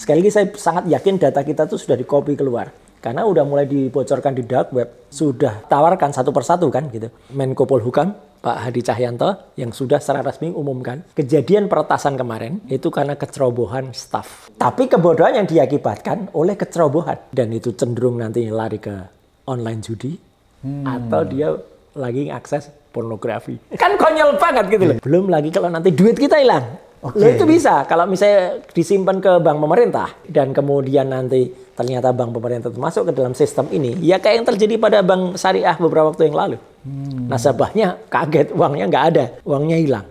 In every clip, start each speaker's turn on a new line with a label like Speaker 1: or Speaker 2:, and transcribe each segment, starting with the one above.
Speaker 1: Sekali lagi saya sangat yakin data kita itu sudah di copy keluar karena udah mulai dibocorkan di dark web sudah tawarkan satu persatu kan gitu Menko Polhukam Pak Hadi Cahyanto yang sudah secara resmi umumkan kejadian peretasan kemarin itu karena kecerobohan staff tapi kebodohan yang diakibatkan oleh kecerobohan dan itu cenderung nanti lari ke online judi hmm. atau dia lagi akses pornografi kan konyol banget gitu loh iya. belum lagi kalau nanti duit kita hilang Okay. Lo itu bisa kalau misalnya disimpan ke bank pemerintah dan kemudian nanti ternyata bank pemerintah masuk ke dalam sistem ini, ya kayak yang terjadi pada bank syariah beberapa waktu yang lalu. Hmm. Nasabahnya kaget uangnya nggak ada, uangnya hilang.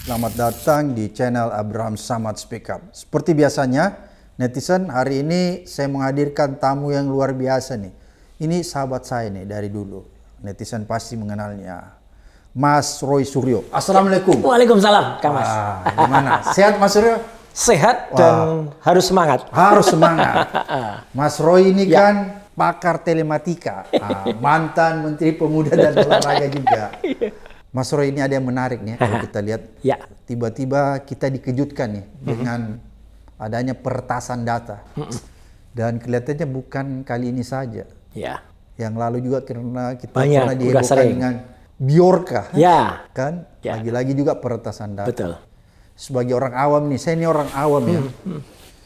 Speaker 2: Selamat datang di channel Abraham Samad Speak Up. Seperti biasanya, netizen hari ini saya menghadirkan tamu yang luar biasa nih. Ini sahabat saya nih dari dulu. Netizen pasti mengenalnya. Mas Roy Suryo. Assalamualaikum. Waalaikumsalam, Kak Mas. Ah, gimana? Sehat Mas Suryo? Sehat Wah. dan harus semangat. Harus semangat. Mas Roy ini ya. kan pakar telematika, ah, mantan Menteri Pemuda dan Olahraga juga. Mas Roy ini ada yang menarik nih kalau kita lihat. Ya. Tiba-tiba kita dikejutkan nih mm -hmm. dengan adanya pertasan data. Dan kelihatannya bukan kali ini saja. Ya. Yang lalu juga karena kita Banyak, pernah dihebohkan dengan Biorka. Ya. Kan? lagi ya. Lagi-lagi juga peretasan data. Betul. Sebagai orang awam nih, saya ini orang awam ya. hmm. ya. Hmm.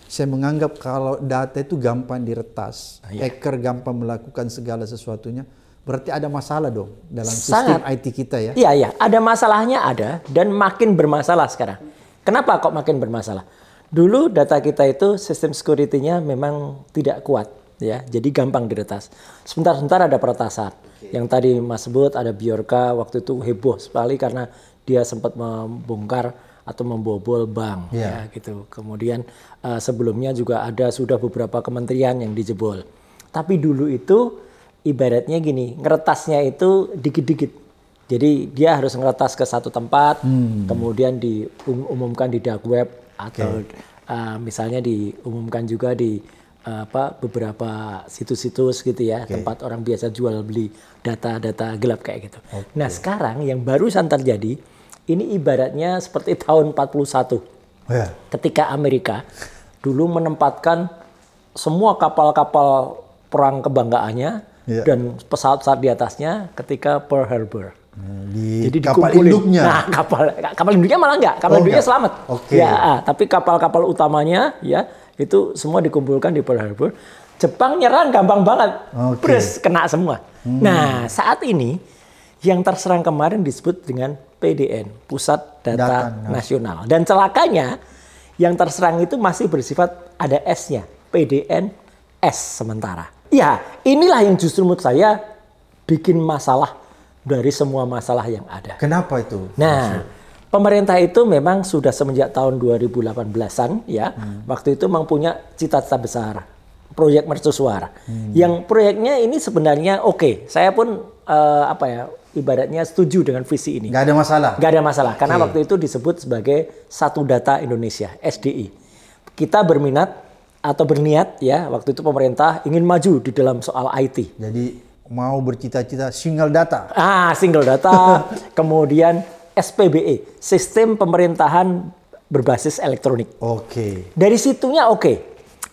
Speaker 2: Saya menganggap kalau data itu gampang diretas, ah, ya. hacker gampang melakukan segala sesuatunya. Berarti ada masalah dong dalam Sangat. sistem IT kita ya? Iya, iya.
Speaker 1: Ada masalahnya ada
Speaker 2: dan makin bermasalah
Speaker 1: sekarang. Kenapa kok makin bermasalah? Dulu data kita itu sistem security-nya memang tidak kuat ya, jadi gampang diretas. Sebentar-sebentar ada peretasan. Yang tadi Mas sebut ada Biorka waktu itu heboh sekali karena dia sempat membongkar atau membobol bank yeah. ya gitu. Kemudian uh, sebelumnya juga ada sudah beberapa kementerian yang dijebol. Tapi dulu itu ibaratnya gini, ngeretasnya itu dikit-dikit. Jadi dia harus ngeretas ke satu tempat, hmm. kemudian diumumkan di dark web atau okay. uh, eh, misalnya diumumkan juga di uh, apa beberapa situs-situs gitu ya okay. tempat orang biasa jual beli data-data gelap kayak gitu. Okay. Nah sekarang yang barusan terjadi ini ibaratnya seperti tahun 41 yeah. ketika Amerika dulu menempatkan semua kapal-kapal perang kebanggaannya yeah. dan pesawat-pesawat di atasnya ketika Pearl Harbor
Speaker 2: di Jadi kapal induknya. Nah,
Speaker 1: kapal kapal induknya malah enggak, kapal oh, induknya selamat. Oke. Okay. Ya, ah, tapi kapal-kapal utamanya ya itu semua dikumpulkan di Pearl Harbor. Jepang nyerang gampang banget. Okay. kena semua. Hmm. Nah, saat ini yang terserang kemarin disebut dengan PDN, Pusat Data, Data Nasional. Dan celakanya yang terserang itu masih bersifat ada S-nya, PDN S sementara. Ya, inilah yang justru menurut saya bikin masalah dari semua masalah yang ada.
Speaker 2: Kenapa itu? Nah,
Speaker 1: pemerintah itu memang sudah semenjak tahun 2018-an ya, hmm. waktu itu memang punya cita-cita besar proyek mercusuar. Hmm. Yang proyeknya ini sebenarnya oke, okay, saya pun uh, apa ya ibaratnya setuju dengan visi ini. Gak ada masalah. Gak ada masalah karena okay. waktu itu disebut sebagai satu data Indonesia (SDI). Kita berminat atau berniat ya waktu itu pemerintah ingin maju di dalam soal IT. Jadi mau bercita-cita single data. Ah, single data. kemudian SPBE, sistem pemerintahan berbasis elektronik. Oke. Okay. Dari situnya oke. Okay.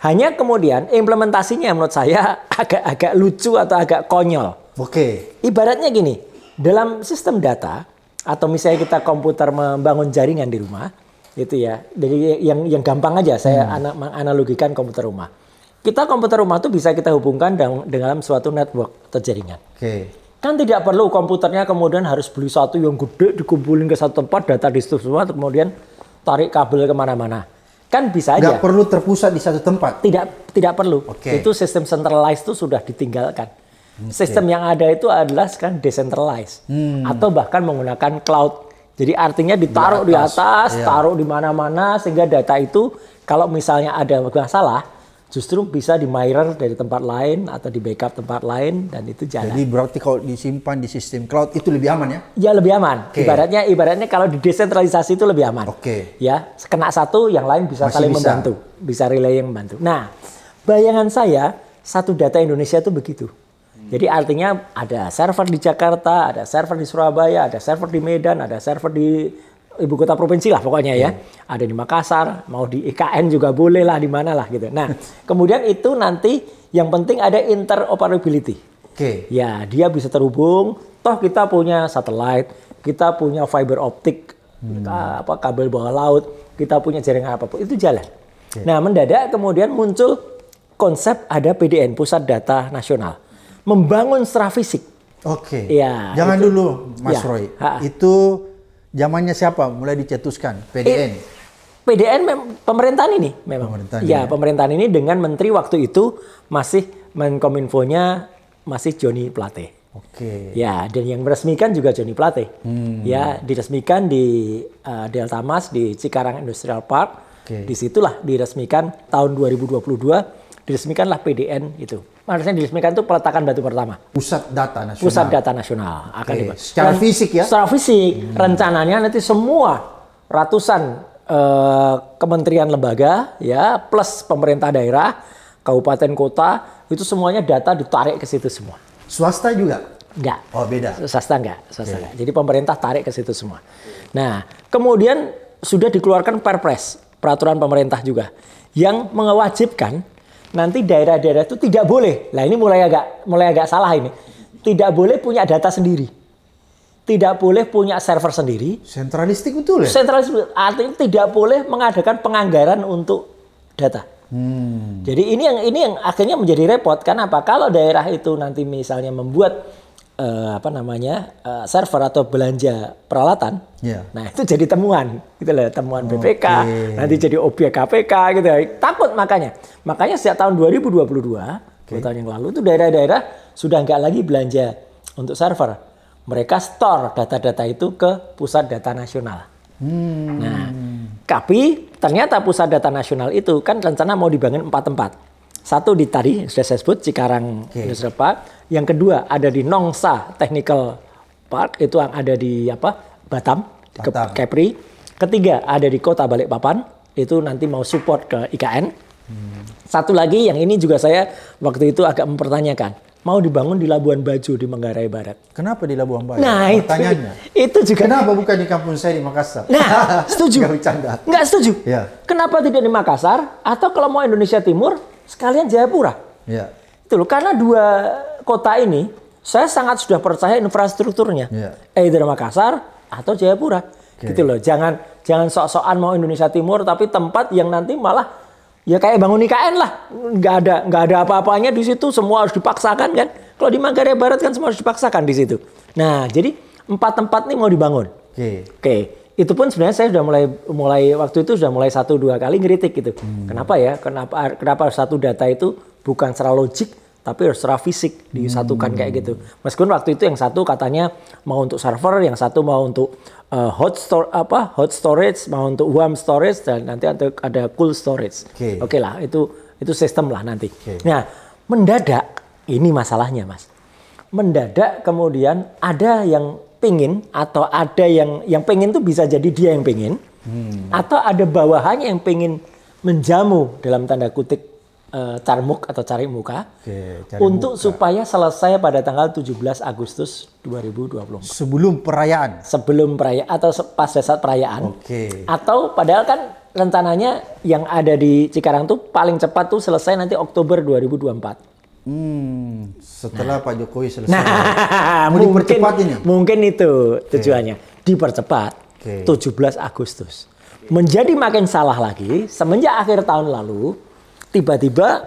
Speaker 1: Hanya kemudian implementasinya menurut saya agak-agak lucu atau agak konyol. Oke. Okay. Ibaratnya gini, dalam sistem data atau misalnya kita komputer membangun jaringan di rumah, gitu ya. Jadi yang yang gampang aja saya hmm. analogikan komputer rumah kita komputer rumah itu bisa kita hubungkan dengan suatu network atau jaringan. Oke. Okay. Kan tidak perlu komputernya kemudian harus beli satu yang gede dikumpulin ke satu tempat data di situ semua kemudian tarik kabel kemana-mana. Kan bisa aja. Tidak perlu terpusat di satu tempat. Tidak tidak perlu. Okay. Itu sistem centralized itu sudah ditinggalkan. Okay. Sistem yang ada itu adalah kan decentralized hmm. atau bahkan menggunakan cloud. Jadi artinya ditaruh di atas, di atas iya. taruh di mana-mana sehingga data itu kalau misalnya ada masalah justru bisa di mirror dari tempat lain atau di backup tempat lain dan itu jalan. Jadi berarti kalau disimpan di sistem cloud itu lebih aman ya? Ya lebih aman. Okay. Ibaratnya ibaratnya kalau di desentralisasi itu lebih aman. Oke. Okay. Ya, kena satu yang lain bisa Masih saling bisa. membantu, bisa relay yang membantu. Nah, bayangan saya satu data Indonesia itu begitu. Hmm. Jadi artinya ada server di Jakarta, ada server di Surabaya, ada server di Medan, ada server di ibu kota provinsi lah pokoknya ya. Hmm. Ada di Makassar, mau di IKN juga boleh lah di mana lah gitu. Nah, kemudian itu nanti yang penting ada interoperability. Oke. Okay. Ya, dia bisa terhubung. Toh kita punya satelit, kita punya fiber optik, hmm. apa kabel bawah laut, kita punya jaringan apapun itu jalan. Okay. Nah, mendadak kemudian muncul konsep ada PDN, Pusat Data Nasional. Membangun secara fisik. Oke. Okay.
Speaker 2: Ya. Jangan itu, dulu, Mas ya. Roy. Ha Itu zamannya siapa mulai dicetuskan PDN? Eh,
Speaker 1: PDN pemerintahan ini memang. Pemerintahan. Ya, ya,
Speaker 2: pemerintahan ini dengan
Speaker 1: menteri waktu itu masih Menkominfonya masih Joni Plate. Oke. Okay. Ya, dan yang meresmikan juga Joni Plate. Hmm. Ya, diresmikan di uh, Delta Mas di Cikarang Industrial Park. Okay. Disitulah diresmikan tahun 2022 diresmikanlah PDN itu. Martin diresmikan itu peletakan batu pertama. Pusat data nasional. Pusat data nasional. Akan okay. Dibuat. Secara fisik ya? Secara fisik. Hmm. Rencananya nanti semua ratusan eh, kementerian lembaga ya plus pemerintah daerah, kabupaten kota itu semuanya data ditarik ke situ semua. Swasta juga? Enggak. Oh beda. Swasta enggak. Swasta okay. enggak. Jadi pemerintah tarik ke situ semua. Nah kemudian sudah dikeluarkan Perpres peraturan pemerintah juga yang mewajibkan nanti daerah-daerah itu tidak boleh. Nah ini mulai agak mulai agak salah ini. Tidak boleh punya data sendiri. Tidak boleh punya server sendiri. Sentralistik betul ya? Sentralistik artinya tidak boleh mengadakan penganggaran untuk data. Hmm. Jadi ini yang ini yang akhirnya menjadi repot. Kenapa? Kalau daerah itu nanti misalnya membuat uh, apa namanya uh, server atau belanja peralatan, yeah. nah itu jadi temuan, gitu loh temuan okay. BPK, nanti jadi obyek KPK gitu, takut makanya, makanya sejak tahun 2022, okay. tahun yang lalu itu daerah-daerah sudah nggak lagi belanja untuk server, mereka store data-data itu ke pusat data nasional.
Speaker 2: Hmm. Nah,
Speaker 1: tapi ternyata pusat data nasional itu kan rencana mau dibangun empat tempat satu di tadi sudah saya sebut Cikarang okay. Industrial Park. Yang kedua ada di Nongsa Technical Park itu yang ada di apa Batam, Batam. Ke Kepri. Ketiga ada di Kota Balikpapan itu nanti mau support ke IKN. Hmm. Satu lagi yang ini juga saya waktu itu agak mempertanyakan mau dibangun di Labuan Bajo di Manggarai Barat.
Speaker 2: Kenapa di Labuan
Speaker 1: Bajo? Nah, pertanyaannya.
Speaker 2: Itu, juga. Kenapa bukan di kampung saya di Makassar? Nah, setuju.
Speaker 1: Enggak bercanda. Enggak setuju. Ya. Kenapa tidak di Makassar atau kalau mau Indonesia Timur sekalian Jayapura. Ya. Itu loh, karena dua kota ini saya sangat sudah percaya infrastrukturnya. Ya. Either Makassar atau Jayapura. Okay. Gitu loh. Jangan jangan sok-sokan mau Indonesia Timur tapi tempat yang nanti malah ya kayak bangun IKN lah. Nggak ada nggak ada apa-apanya di situ semua harus dipaksakan kan. Kalau di Manggarai Barat kan semua harus dipaksakan di situ. Nah, jadi empat tempat ini mau dibangun. Oke. Okay. Okay itu pun sebenarnya saya sudah mulai mulai waktu itu sudah mulai satu dua kali ngeritik gitu. Hmm. Kenapa ya? Kenapa kenapa satu data itu bukan secara logik tapi harus secara fisik disatukan hmm. kayak gitu. Meskipun waktu itu yang satu katanya mau untuk server, yang satu mau untuk uh, hot store apa hot storage, mau untuk warm storage dan nanti ada, ada cool storage. Oke okay. okay lah itu itu sistem lah nanti. Okay. Nah mendadak ini masalahnya mas. Mendadak kemudian ada yang pingin atau ada yang yang pengen tuh bisa jadi dia yang pengen hmm. atau ada bawahannya yang pengen menjamu dalam tanda kutip uh, eh, carmuk atau cari muka Oke, cari untuk muka. supaya selesai pada tanggal 17 Agustus 2020 sebelum perayaan sebelum perayaan atau pas saat perayaan Oke. atau padahal kan rencananya yang ada di Cikarang tuh paling cepat tuh selesai nanti Oktober
Speaker 2: 2024 Hmm, setelah nah. Pak Jokowi selesai. Nah,
Speaker 1: Mau mungkin, ini? Mungkin itu tujuannya. Okay. Dipercepat okay. 17 Agustus. Menjadi makin salah lagi, semenjak akhir tahun lalu, tiba-tiba,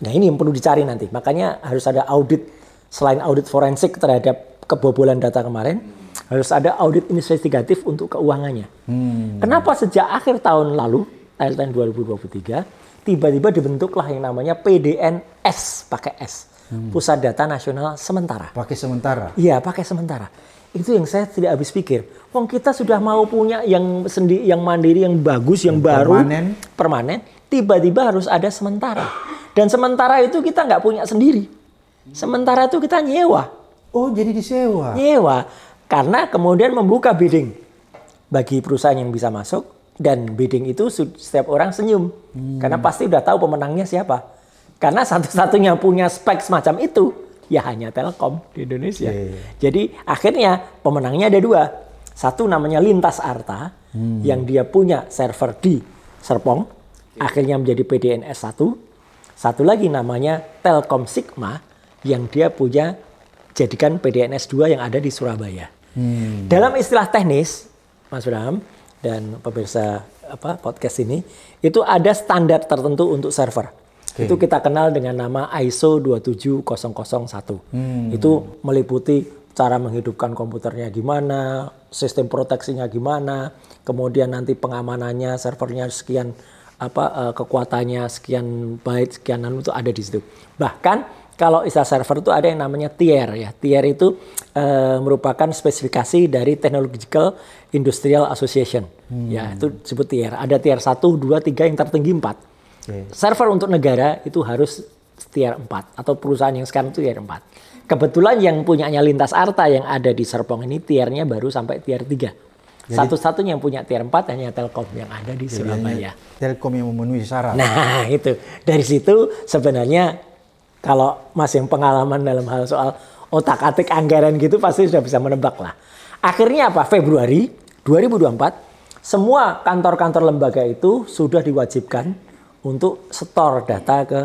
Speaker 1: nah ini yang perlu dicari nanti. Makanya harus ada audit, selain audit forensik terhadap kebobolan data kemarin, harus ada audit investigatif untuk keuangannya. Hmm. Kenapa sejak akhir tahun lalu, tahun 2023, tiba-tiba dibentuklah yang namanya PDNS pakai S hmm. Pusat Data Nasional Sementara pakai sementara iya pakai sementara itu yang saya tidak habis pikir wong kita sudah mau punya yang sendi yang mandiri yang bagus yang, yang baru permanen permanen tiba-tiba harus ada sementara dan sementara itu kita nggak punya sendiri sementara itu kita nyewa oh jadi disewa nyewa karena kemudian membuka bidding bagi perusahaan yang bisa masuk dan bidding itu setiap orang senyum hmm. karena pasti udah tahu pemenangnya siapa. Karena satu-satunya punya spek semacam itu ya hanya Telkom di Indonesia. Yeah. Iya, iya. Jadi akhirnya pemenangnya ada dua. Satu namanya Lintas Arta hmm. yang dia punya server di Serpong, yeah. akhirnya menjadi PDNS satu Satu lagi namanya Telkom Sigma yang dia punya jadikan PDNS 2 yang ada di Surabaya. Hmm. Dalam istilah teknis, Mas Bram, dan pemirsa apa podcast ini itu ada standar tertentu untuk server. Okay. Itu kita kenal dengan nama ISO 27001. Hmm. Itu meliputi cara menghidupkan komputernya gimana, sistem proteksinya gimana, kemudian nanti pengamanannya, servernya sekian apa eh, kekuatannya sekian byte sekian itu ada di situ. Bahkan kalau ISA server itu ada yang namanya tier ya. Tier itu e, merupakan spesifikasi dari Technological Industrial Association. Hmm. Ya, itu disebut tier. Ada tier 1, 2, 3 yang tertinggi 4. Okay. Server untuk negara itu harus tier 4 atau perusahaan yang sekarang itu tier 4. Kebetulan yang punyanya Lintas Arta yang ada di Serpong ini tiernya baru sampai tier 3. Satu-satunya yang punya tier 4 hanya Telkom yang ada di Surabaya.
Speaker 2: Telkom yang memenuhi syarat. Nah, itu. Dari situ
Speaker 1: sebenarnya kalau Mas yang pengalaman dalam hal soal otak-atik anggaran gitu pasti sudah bisa menebak lah. Akhirnya apa? Februari 2024 semua kantor-kantor lembaga itu sudah diwajibkan untuk setor data ke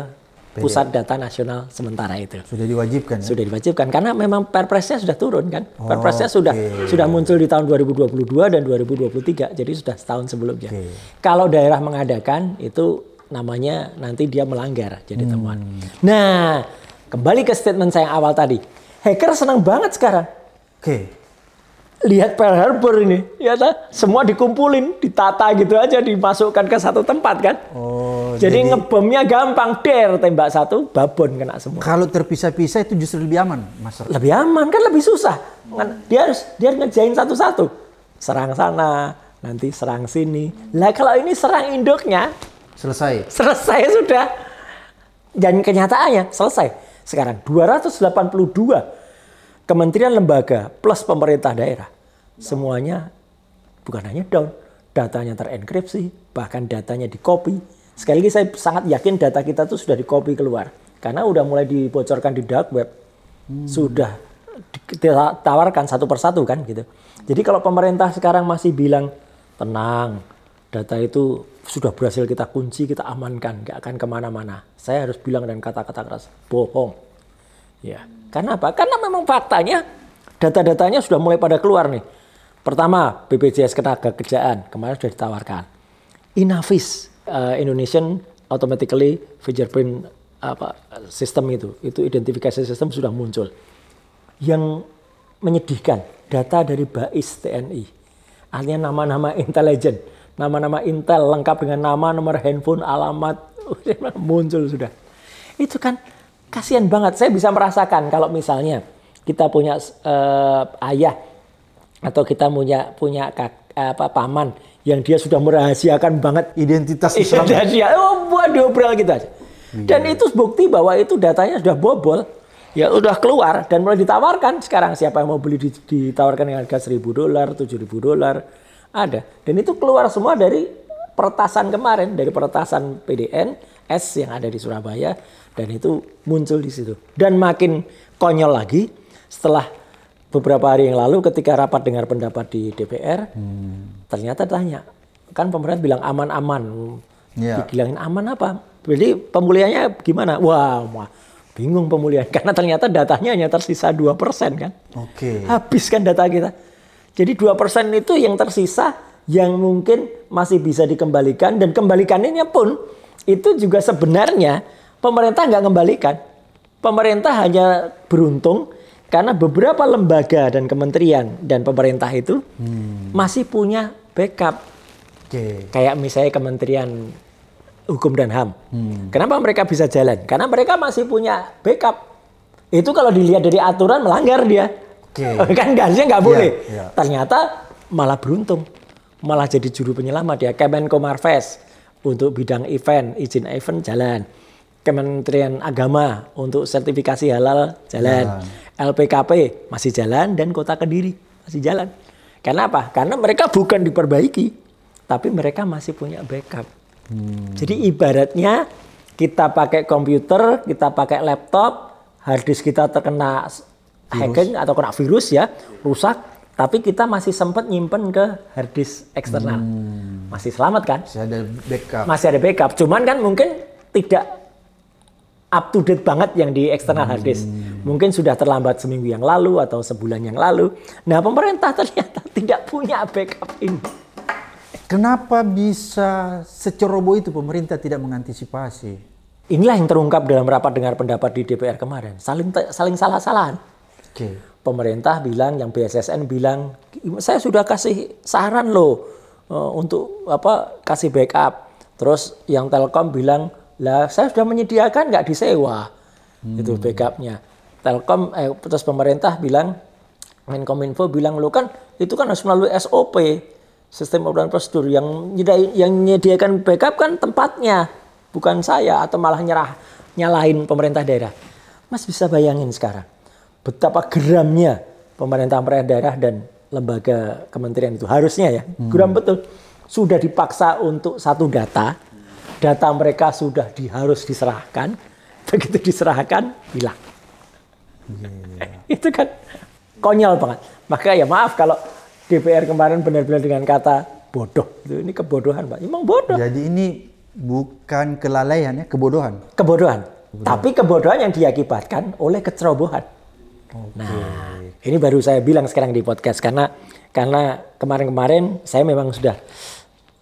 Speaker 1: Pusat Data Nasional sementara itu. Sudah diwajibkan. Ya? Sudah diwajibkan karena memang perpresnya sudah turun kan. Oh, perpresnya okay. sudah sudah muncul di tahun 2022 dan 2023. Jadi sudah setahun sebelumnya. Okay. Kalau daerah mengadakan itu namanya nanti dia melanggar jadi hmm. temuan. Nah, kembali ke statement saya yang awal tadi. Hacker senang banget sekarang. Oke. Okay. Lihat Pearl Harbor ini, ya ta? semua dikumpulin, ditata gitu aja, dimasukkan ke satu tempat kan.
Speaker 2: Oh. Jadi, jadi
Speaker 1: ngebomnya gampang, der tembak satu, babon kena semua.
Speaker 2: Kalau terpisah-pisah itu justru lebih aman, Mas. Lebih aman kan lebih susah. kan oh.
Speaker 1: Dia harus dia harus ngejain satu-satu. Serang sana, nanti serang sini. Lah kalau ini serang induknya, Selesai. Selesai sudah. Dan kenyataannya selesai. Sekarang 282 kementerian lembaga plus pemerintah daerah semuanya bukan hanya down, datanya terenkripsi, bahkan datanya di copy. Sekali lagi saya sangat yakin data kita itu sudah di copy keluar karena sudah mulai dibocorkan di dark web. Hmm. Sudah ditawarkan satu persatu kan gitu. Jadi kalau pemerintah sekarang masih bilang tenang, data itu sudah berhasil kita kunci, kita amankan, nggak akan kemana-mana. Saya harus bilang dan kata-kata keras, bohong. Ya, karena apa? Karena memang faktanya, data-datanya sudah mulai pada keluar nih. Pertama, BPJS Ketenaga Kerjaan kemarin sudah ditawarkan. Inavis, uh, eh, Indonesian Automatically Fingerprint apa sistem itu, itu identifikasi sistem sudah muncul. Yang menyedihkan, data dari BAIS TNI, artinya nama-nama intelijen nama-nama Intel lengkap dengan nama, nomor handphone, alamat muncul sudah. Itu kan kasihan banget. Saya bisa merasakan kalau misalnya kita punya uh, ayah atau kita punya punya kak, apa paman yang dia sudah merahasiakan banget identitas Islam. oh, buat diobral gitu aja. Iya. Dan itu bukti bahwa itu datanya sudah bobol ya sudah keluar dan mulai ditawarkan sekarang siapa yang mau beli ditawarkan dengan harga seribu dolar, tujuh ribu dolar, ada. Dan itu keluar semua dari peretasan kemarin, dari peretasan PDN S yang ada di Surabaya dan itu muncul di situ. Dan makin konyol lagi setelah beberapa hari yang lalu ketika rapat dengar pendapat di DPR,
Speaker 2: hmm.
Speaker 1: ternyata tanya, kan pemerintah bilang aman-aman. Yeah. Dibilangin aman apa? Jadi pemulihannya gimana? Wah, wah bingung pemulihan karena ternyata datanya hanya tersisa dua persen kan. Oke. Okay. Habis kan data kita. Jadi 2% itu yang tersisa yang mungkin masih bisa dikembalikan dan kembalikannya pun itu juga sebenarnya pemerintah nggak kembalikan. Pemerintah hanya beruntung karena beberapa lembaga dan kementerian dan pemerintah itu hmm. masih punya backup. Okay. Kayak misalnya Kementerian Hukum dan HAM. Hmm. Kenapa mereka bisa jalan? Karena mereka masih punya backup. Itu kalau dilihat dari aturan melanggar dia.
Speaker 2: Okay. kan harusnya nggak boleh. Yeah, yeah.
Speaker 1: Ternyata malah beruntung, malah jadi juru penyelamat ya. Kemenko Marves untuk bidang event, izin event jalan. Kementerian Agama untuk sertifikasi halal jalan. Yeah. LPKP masih jalan dan Kota Kediri masih jalan. Karena apa? Karena mereka bukan diperbaiki, tapi mereka masih punya backup. Hmm. Jadi ibaratnya kita pakai komputer, kita pakai laptop, harddisk kita terkena hacking atau kena virus ya, rusak, tapi kita masih sempat nyimpen ke hard eksternal. Hmm. Masih selamat kan? Masih ada backup. Masih ada backup. Cuman kan mungkin tidak up to date banget yang di eksternal hmm. hard Mungkin sudah terlambat seminggu yang lalu atau sebulan yang lalu. Nah, pemerintah ternyata
Speaker 2: tidak punya backup ini. Kenapa bisa seceroboh itu pemerintah tidak mengantisipasi? Inilah yang terungkap dalam
Speaker 1: rapat dengar pendapat di DPR kemarin. Saling saling salah-salahan Okay. Pemerintah bilang, yang BSSN bilang, saya sudah kasih saran loh uh, untuk apa kasih backup. Terus yang Telkom bilang, lah saya sudah menyediakan nggak disewa, hmm. itu backupnya. Telkom, eh, terus pemerintah bilang, Menkominfo bilang lo kan itu kan harus melalui SOP sistem operasi prosedur yang yang menyediakan backup kan tempatnya bukan saya atau malah nyerah nyalahin pemerintah daerah. Mas bisa bayangin sekarang betapa geramnya pemerintah pemerintah daerah dan lembaga kementerian itu harusnya ya hmm. geram betul sudah dipaksa untuk satu data data mereka sudah di, harus diserahkan begitu diserahkan hilang
Speaker 2: yeah. itu
Speaker 1: kan konyol banget maka ya maaf kalau DPR kemarin benar-benar dengan kata bodoh itu ini kebodohan pak emang bodoh jadi ini bukan kelalaian ya kebodohan, kebodohan. tapi kebodohan yang diakibatkan oleh kecerobohan Nah, ini baru saya bilang sekarang di podcast karena karena kemarin-kemarin saya memang sudah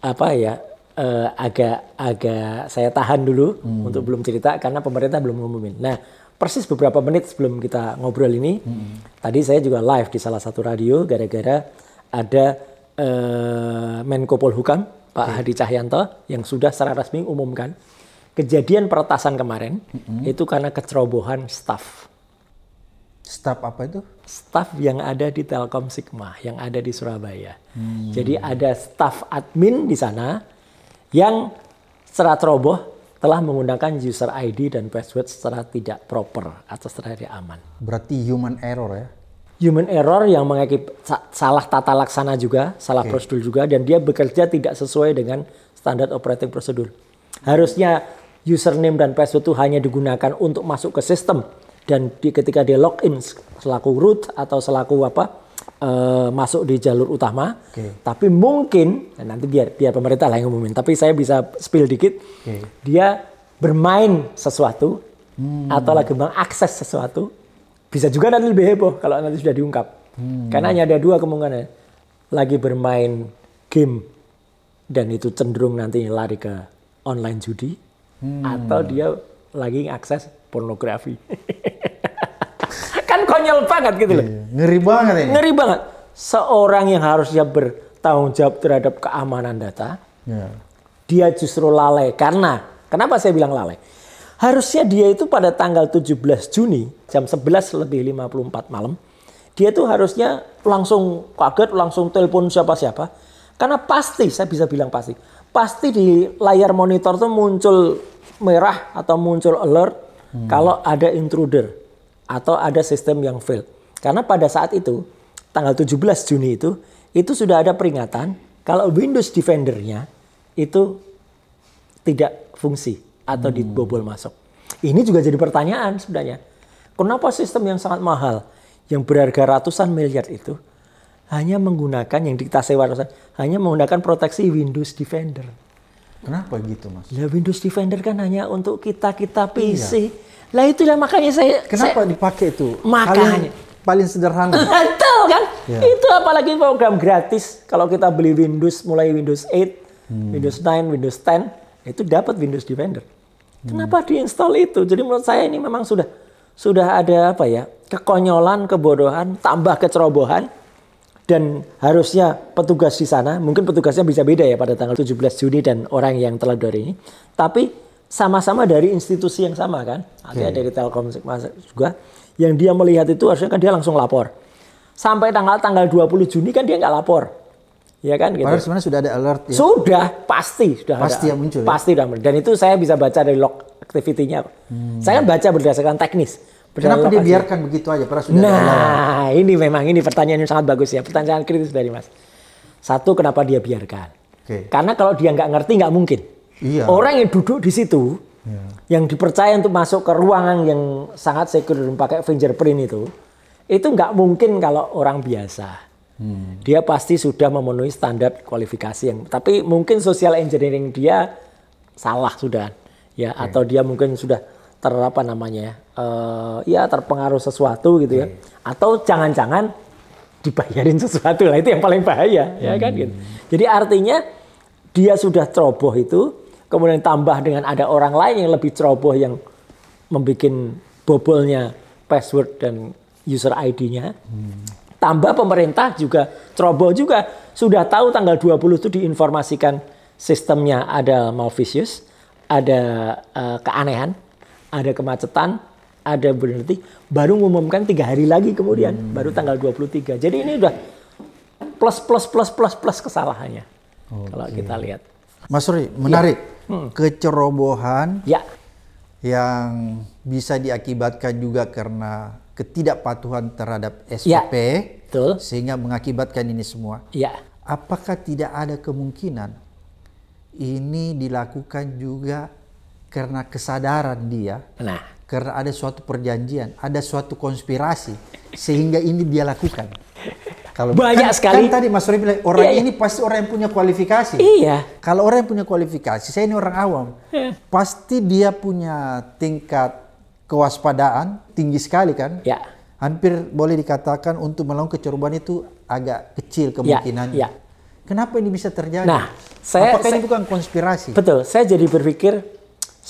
Speaker 1: apa ya agak eh, agak agak saya tahan dulu hmm. untuk belum cerita karena pemerintah belum umumin Nah, persis beberapa menit sebelum kita ngobrol ini, hmm. tadi saya juga live di salah satu radio gara-gara ada uh, Menko Polhukam Pak okay. Hadi Cahyanto yang sudah secara resmi umumkan kejadian peretasan kemarin -hmm. itu karena kecerobohan staff. Staf apa itu? Staf yang ada di Telkom Sigma, yang ada di Surabaya. Hmm. Jadi ada staf admin di sana yang secara ceroboh telah menggunakan user ID dan password secara tidak proper atau secara tidak aman.
Speaker 2: Berarti human error ya?
Speaker 1: Human error yang mengakib salah tata laksana juga, salah okay. prosedur juga, dan dia bekerja tidak sesuai dengan standar operating prosedur. Harusnya username dan password itu hanya digunakan untuk masuk ke sistem, dan di, ketika dia login selaku root atau selaku apa e, masuk di jalur utama. Okay. Tapi mungkin dan nah, nanti biar biar pemerintah lah yang ngumumin. Tapi saya bisa spill dikit. Okay. Dia bermain sesuatu hmm. atau lagi mengakses sesuatu. Bisa juga nanti lebih heboh kalau nanti sudah diungkap. Hmm. Karena hanya ada dua kemungkinan. Lagi bermain game dan itu cenderung nanti lari ke online judi hmm. atau dia lagi akses pornografi. konyol banget gitu loh. Iya, ngeri banget ini. Ngeri banget. Seorang yang harusnya bertanggung jawab terhadap keamanan data, ya. dia justru lalai. Karena, kenapa saya bilang lalai? Harusnya dia itu pada tanggal 17 Juni jam 11 lebih 54 malam, dia tuh harusnya langsung kaget, langsung telepon siapa-siapa. Karena pasti, saya bisa bilang pasti, pasti di layar monitor tuh muncul merah atau muncul alert hmm. kalau ada intruder atau ada sistem yang fail. Karena pada saat itu, tanggal 17 Juni itu, itu sudah ada peringatan kalau Windows Defender-nya itu tidak fungsi atau hmm. dibobol masuk. Ini juga jadi pertanyaan sebenarnya. Kenapa sistem yang sangat mahal, yang berharga ratusan miliar itu, hanya menggunakan yang kita sewa ratusan, hanya menggunakan proteksi Windows Defender. Kenapa gitu mas? Ya Windows Defender kan hanya untuk kita kita PC. Iya. Lah itulah makanya saya Kenapa saya, dipakai itu? Makanya paling, paling sederhana. Betul kan? yeah. Itu apalagi program gratis kalau kita beli Windows mulai Windows 8, hmm. Windows 9, Windows 10 itu dapat Windows Defender. Hmm. Kenapa diinstal itu? Jadi menurut saya ini memang sudah sudah ada apa ya? kekonyolan, kebodohan, tambah kecerobohan dan harusnya petugas di sana, mungkin petugasnya bisa beda ya pada tanggal 17 Juni dan orang yang telah dari ini. Tapi sama-sama dari institusi yang sama kan, artinya okay. dari Telkom juga, yang dia melihat itu harusnya kan dia langsung lapor. Sampai tanggal tanggal 20 Juni kan dia nggak lapor. Ya kan gitu. Padahal
Speaker 2: sebenarnya sudah ada alert ya.
Speaker 1: Sudah, pasti sudah pasti ada. yang muncul. Ya? Pasti ya? Dan itu saya bisa baca dari log activity-nya. Hmm. Saya kan baca berdasarkan teknis. Berdasarkan Kenapa biarkan
Speaker 2: aja. begitu aja sudah Nah,
Speaker 1: ada ini memang ini pertanyaan yang sangat bagus ya. Pertanyaan kritis dari Mas. Satu, kenapa dia biarkan? Okay. Karena kalau dia nggak ngerti nggak mungkin. Iya. Orang yang duduk di situ, iya. yang dipercaya untuk masuk ke ruangan yang sangat secure dan pakai fingerprint itu, itu nggak mungkin kalau orang biasa. Hmm. Dia pasti sudah memenuhi standar kualifikasi yang, tapi mungkin social engineering dia salah sudah, ya okay. atau dia mungkin sudah ter apa namanya ya, uh, ya terpengaruh sesuatu gitu okay. ya, atau jangan-jangan dibayarin sesuatu lah itu yang paling bahaya, hmm. ya kan hmm. gitu. Jadi artinya dia sudah ceroboh itu, kemudian tambah dengan ada orang lain yang lebih ceroboh yang membuat bobolnya password dan user ID-nya. Hmm. Tambah pemerintah juga ceroboh juga sudah tahu tanggal 20 itu diinformasikan sistemnya ada malvicious, ada uh, keanehan, ada kemacetan, ada berhenti, baru mengumumkan tiga hari lagi kemudian, hmm. baru tanggal 23. Jadi ini udah plus plus plus plus plus kesalahannya. Okay. Kalau kita lihat.
Speaker 2: Mas Suri, menarik. Ya. Hmm. kecerobohan ya. yang bisa diakibatkan juga karena ketidakpatuhan terhadap SPP, ya. Betul. sehingga mengakibatkan ini semua. Ya. Apakah tidak ada kemungkinan ini dilakukan juga karena kesadaran dia? Nah karena ada suatu perjanjian, ada suatu konspirasi sehingga ini dia lakukan. Kalau banyak kan, kan sekali. Kan tadi Mas Roy bilang iya, orang iya, ini pasti orang yang punya kualifikasi. Iya. Kalau orang yang punya kualifikasi, saya ini orang awam, iya. pasti dia punya tingkat kewaspadaan tinggi sekali kan? Iya. Hampir boleh dikatakan untuk melakukan kecurangan itu agak kecil iya, kemungkinannya. Iya. Kenapa ini bisa terjadi? Nah, saya, Apakah saya, ini bukan konspirasi?
Speaker 1: Betul, saya jadi berpikir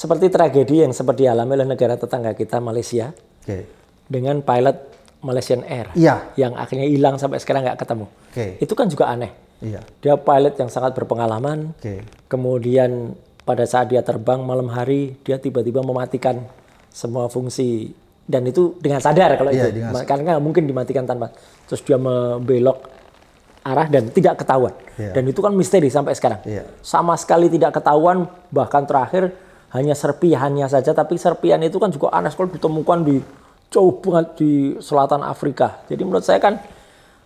Speaker 1: seperti tragedi yang sempat dialami oleh negara tetangga kita Malaysia okay. dengan pilot Malaysian Air yeah. yang akhirnya hilang sampai sekarang nggak ketemu. Okay. Itu kan juga aneh. Yeah. Dia pilot yang sangat berpengalaman. Okay. Kemudian pada saat dia terbang malam hari dia tiba-tiba mematikan semua fungsi dan itu dengan sadar kalau yeah, itu dengan... karena nggak mungkin dimatikan tanpa terus dia membelok arah dan tidak ketahuan. Yeah. Dan itu kan misteri sampai sekarang. Yeah. Sama sekali tidak ketahuan bahkan terakhir hanya serpihannya saja, tapi serpihan itu kan juga aneh sekali ditemukan di jauh banget di selatan Afrika. Jadi menurut saya kan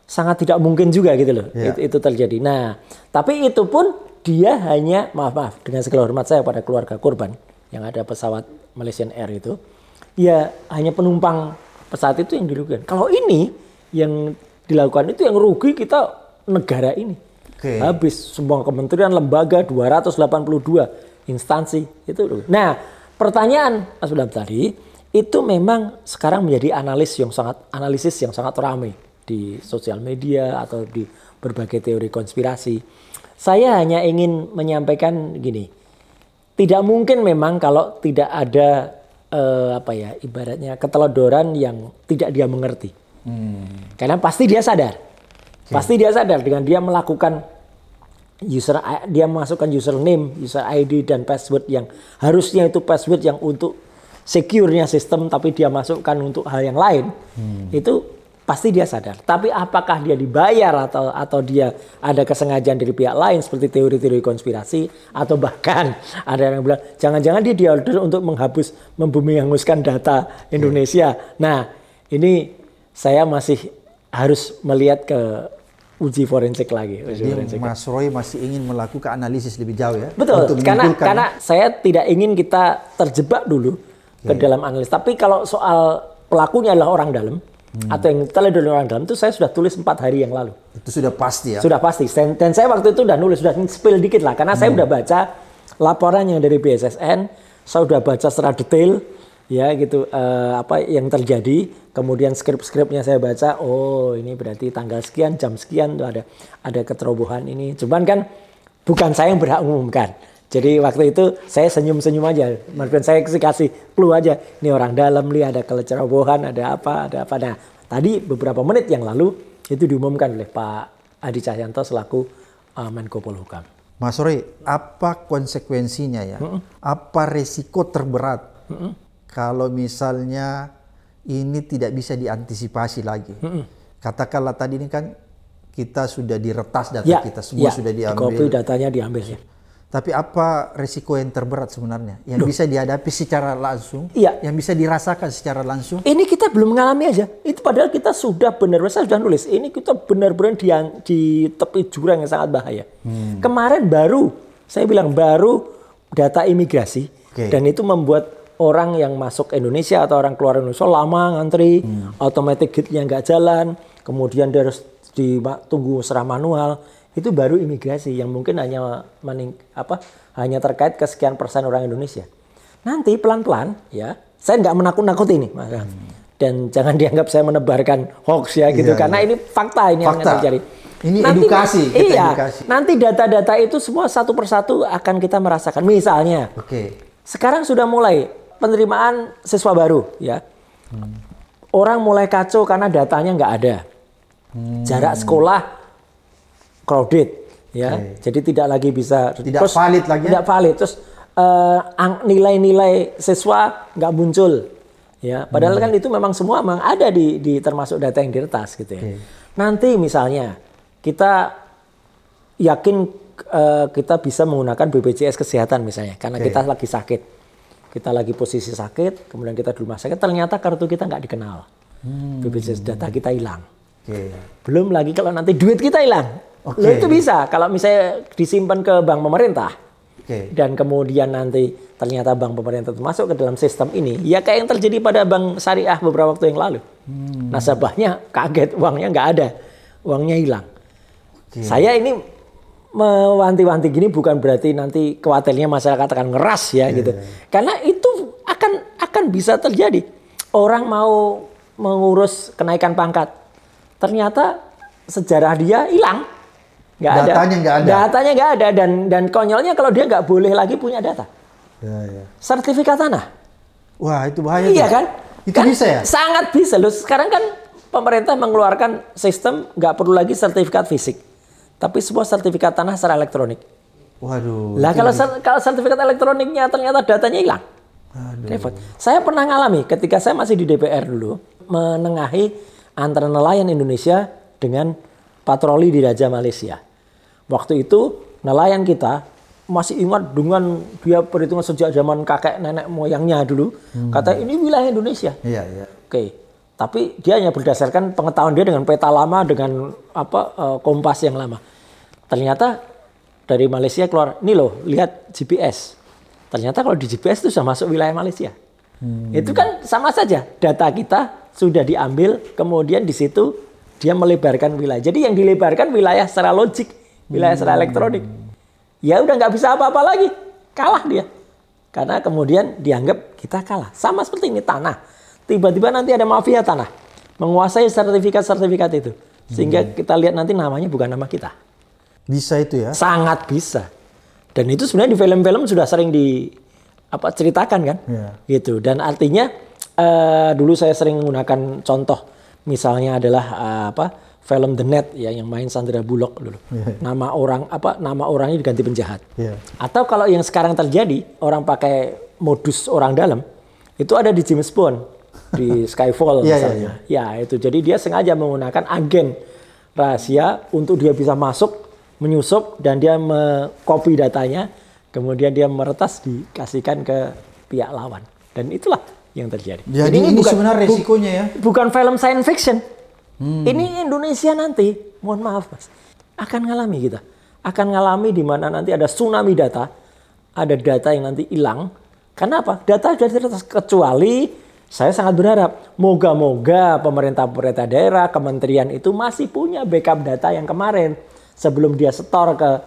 Speaker 1: sangat tidak mungkin juga gitu loh yeah. itu, itu terjadi. Nah, tapi itu pun dia hanya maaf maaf dengan segala hormat saya pada keluarga korban yang ada pesawat Malaysian Air itu, ya hanya penumpang pesawat itu yang dirugikan. Kalau ini yang dilakukan itu yang rugi kita negara ini. Okay. Habis semua kementerian lembaga 282 instansi itu Nah, pertanyaan Mas Bram tadi itu memang sekarang menjadi analis yang sangat analisis yang sangat ramai di sosial media atau di berbagai teori konspirasi. Saya hanya ingin menyampaikan gini. Tidak mungkin memang kalau tidak ada eh, apa ya ibaratnya keteledoran yang tidak dia mengerti. Hmm. Karena pasti dia sadar. Pasti dia sadar dengan dia melakukan user dia masukkan username, user ID dan password yang harusnya itu password yang untuk secure-nya sistem tapi dia masukkan untuk hal yang lain. Hmm. Itu pasti dia sadar. Tapi apakah dia dibayar atau atau dia ada kesengajaan dari pihak lain seperti teori-teori konspirasi atau bahkan ada yang bilang jangan-jangan dia diorder untuk menghapus membumi hanguskan data Indonesia. Hmm. Nah, ini saya masih harus melihat ke uji forensik lagi. Uji Jadi forensik. Mas Roy masih ingin melakukan analisis lebih jauh ya? Betul, untuk karena, karena saya tidak ingin kita terjebak dulu ya, ke ya. dalam analis. Tapi kalau soal pelakunya adalah orang dalam, hmm. atau yang kita dari orang dalam itu saya sudah tulis empat hari yang lalu. Itu sudah pasti ya? Sudah pasti. Dan, dan saya waktu itu sudah nulis, sudah spill dikit lah. Karena hmm. saya sudah baca laporan yang dari BSSN, saya sudah baca secara detail, ya gitu uh, apa yang terjadi kemudian skrip-skripnya saya baca oh ini berarti tanggal sekian jam sekian tuh ada ada keterobohan ini cuman kan bukan saya yang berhak umumkan jadi waktu itu saya senyum-senyum aja maksud saya kasih kasih clue aja ini orang dalam lihat ada kelecerobohan ada apa ada apa nah tadi beberapa menit yang lalu itu diumumkan oleh Pak Adi Cahyanto selaku uh, Menko Polhukam
Speaker 2: Mas Roy, apa konsekuensinya ya? Mm -mm. Apa resiko terberat kalau misalnya ini tidak bisa diantisipasi lagi. Hmm. Katakanlah tadi ini kan kita sudah diretas data ya, kita semua ya, sudah diambil. Di datanya diambil ya. Tapi apa risiko yang terberat sebenarnya yang Duh. bisa dihadapi secara langsung, ya. yang bisa dirasakan secara langsung? Ini kita belum mengalami aja. Itu padahal kita sudah benar-benar sudah nulis. Ini
Speaker 1: kita benar-benar di, di tepi jurang yang sangat bahaya. Hmm. Kemarin baru saya bilang baru data imigrasi okay. dan itu membuat orang yang masuk Indonesia atau orang keluar Indonesia lama ngantri, hmm. automatic gate-nya nggak jalan, kemudian dia harus ditunggu serah manual, itu baru imigrasi yang mungkin hanya mening, apa hanya terkait kesekian persen orang Indonesia. Nanti pelan-pelan ya, saya nggak menakut-nakuti ini, Hmm. Dan jangan dianggap saya menebarkan hoax ya gitu, iya, karena iya. ini fakta ini fakta. yang terjadi.
Speaker 2: Ini nanti, edukasi, kita iya, edukasi.
Speaker 1: Nanti data-data itu semua satu persatu akan kita merasakan. Misalnya, Okay. sekarang sudah mulai penerimaan siswa baru ya. Hmm. Orang mulai kacau karena datanya nggak ada. Hmm. Jarak sekolah crowded ya. Okay. Jadi tidak lagi bisa tidak terus, valid lagi. Ya? Tidak valid terus eh, nilai-nilai uh, nilai siswa nggak muncul ya. Padahal hmm. kan itu memang semua memang ada di, di termasuk data yang diretas, gitu ya. Okay. Nanti misalnya kita yakin uh, kita bisa menggunakan BPJS kesehatan misalnya karena okay. kita lagi sakit kita lagi posisi sakit, kemudian kita di rumah sakit, ternyata kartu kita nggak dikenal. Hmm. BPJS data kita hilang. Okay. Belum lagi kalau nanti duit kita hilang. Okay. itu bisa. Kalau misalnya disimpan ke bank pemerintah, okay. dan kemudian nanti ternyata bank pemerintah itu masuk ke dalam sistem ini, ya kayak yang terjadi pada bank syariah beberapa waktu yang lalu. Hmm. Nasabahnya kaget, uangnya nggak ada. Uangnya hilang.
Speaker 2: Okay. Saya ini
Speaker 1: mewanti-wanti gini bukan berarti nanti kewatelnya masyarakat akan ngeras ya yeah. gitu. Iya. Karena itu akan akan bisa terjadi. Orang mau mengurus kenaikan pangkat, ternyata sejarah dia hilang.
Speaker 2: Gak datanya ada. Datanya nggak ada.
Speaker 1: Datanya nggak ada dan dan konyolnya kalau dia nggak boleh lagi punya data. Ya, ya. Sertifikat tanah.
Speaker 2: Wah itu bahaya. Iya tuh. kan? Itu kan bisa ya?
Speaker 1: Sangat bisa loh. Sekarang kan pemerintah mengeluarkan sistem nggak perlu lagi sertifikat fisik tapi sebuah sertifikat tanah secara elektronik.
Speaker 2: Waduh. Lah kalau
Speaker 1: kalau sertifikat elektroniknya ternyata datanya hilang. Aduh. Saya pernah ngalami ketika saya masih di DPR dulu menengahi antara nelayan Indonesia dengan patroli di Raja Malaysia. Waktu itu nelayan kita masih ingat dengan dia perhitungan sejak zaman kakek nenek moyangnya dulu. Hmm. Kata ini wilayah Indonesia. Iya, iya. Oke. Tapi dia hanya berdasarkan pengetahuan dia dengan peta lama dengan apa eh, kompas yang lama. Ternyata dari Malaysia keluar, nih loh lihat GPS. Ternyata kalau di GPS itu sudah masuk wilayah Malaysia. Hmm. Itu kan sama saja data kita sudah diambil, kemudian di situ dia melebarkan wilayah. Jadi yang dilebarkan wilayah secara logik, wilayah hmm. secara elektronik. Ya udah nggak bisa apa-apa lagi, kalah dia. Karena kemudian dianggap kita kalah. Sama seperti ini tanah. Tiba-tiba nanti ada mafia tanah menguasai sertifikat-sertifikat itu. Sehingga hmm. kita lihat nanti namanya bukan nama kita.
Speaker 2: Bisa itu ya?
Speaker 1: Sangat bisa. Dan itu sebenarnya di film-film sudah sering di apa ceritakan kan? Yeah. Gitu. Dan artinya uh, dulu saya sering menggunakan contoh misalnya adalah uh, apa? film The Net ya yang main Sandra Bullock dulu. Yeah. Nama orang apa nama orangnya diganti penjahat. Yeah. Atau kalau yang sekarang terjadi orang pakai modus orang dalam itu ada di James Bond di Skyfall iya, iya, misalnya. Yeah, yeah, Ya itu. Jadi dia sengaja menggunakan agen rahasia untuk dia bisa masuk, menyusup dan dia mengcopy datanya, kemudian dia meretas dikasihkan ke pihak lawan. Dan itulah yang terjadi. Jadi, Jadi ini, ini bukan, sebenarnya resikonya ya. Bukan film science fiction. Hmm. Ini Indonesia nanti, mohon maaf Mas, akan ngalami kita. Akan ngalami di mana nanti ada tsunami data, ada data yang nanti hilang. Kenapa? apa? Data sudah terus kecuali saya sangat berharap moga-moga pemerintah-pemerintah daerah, kementerian itu masih punya backup data yang kemarin sebelum dia setor ke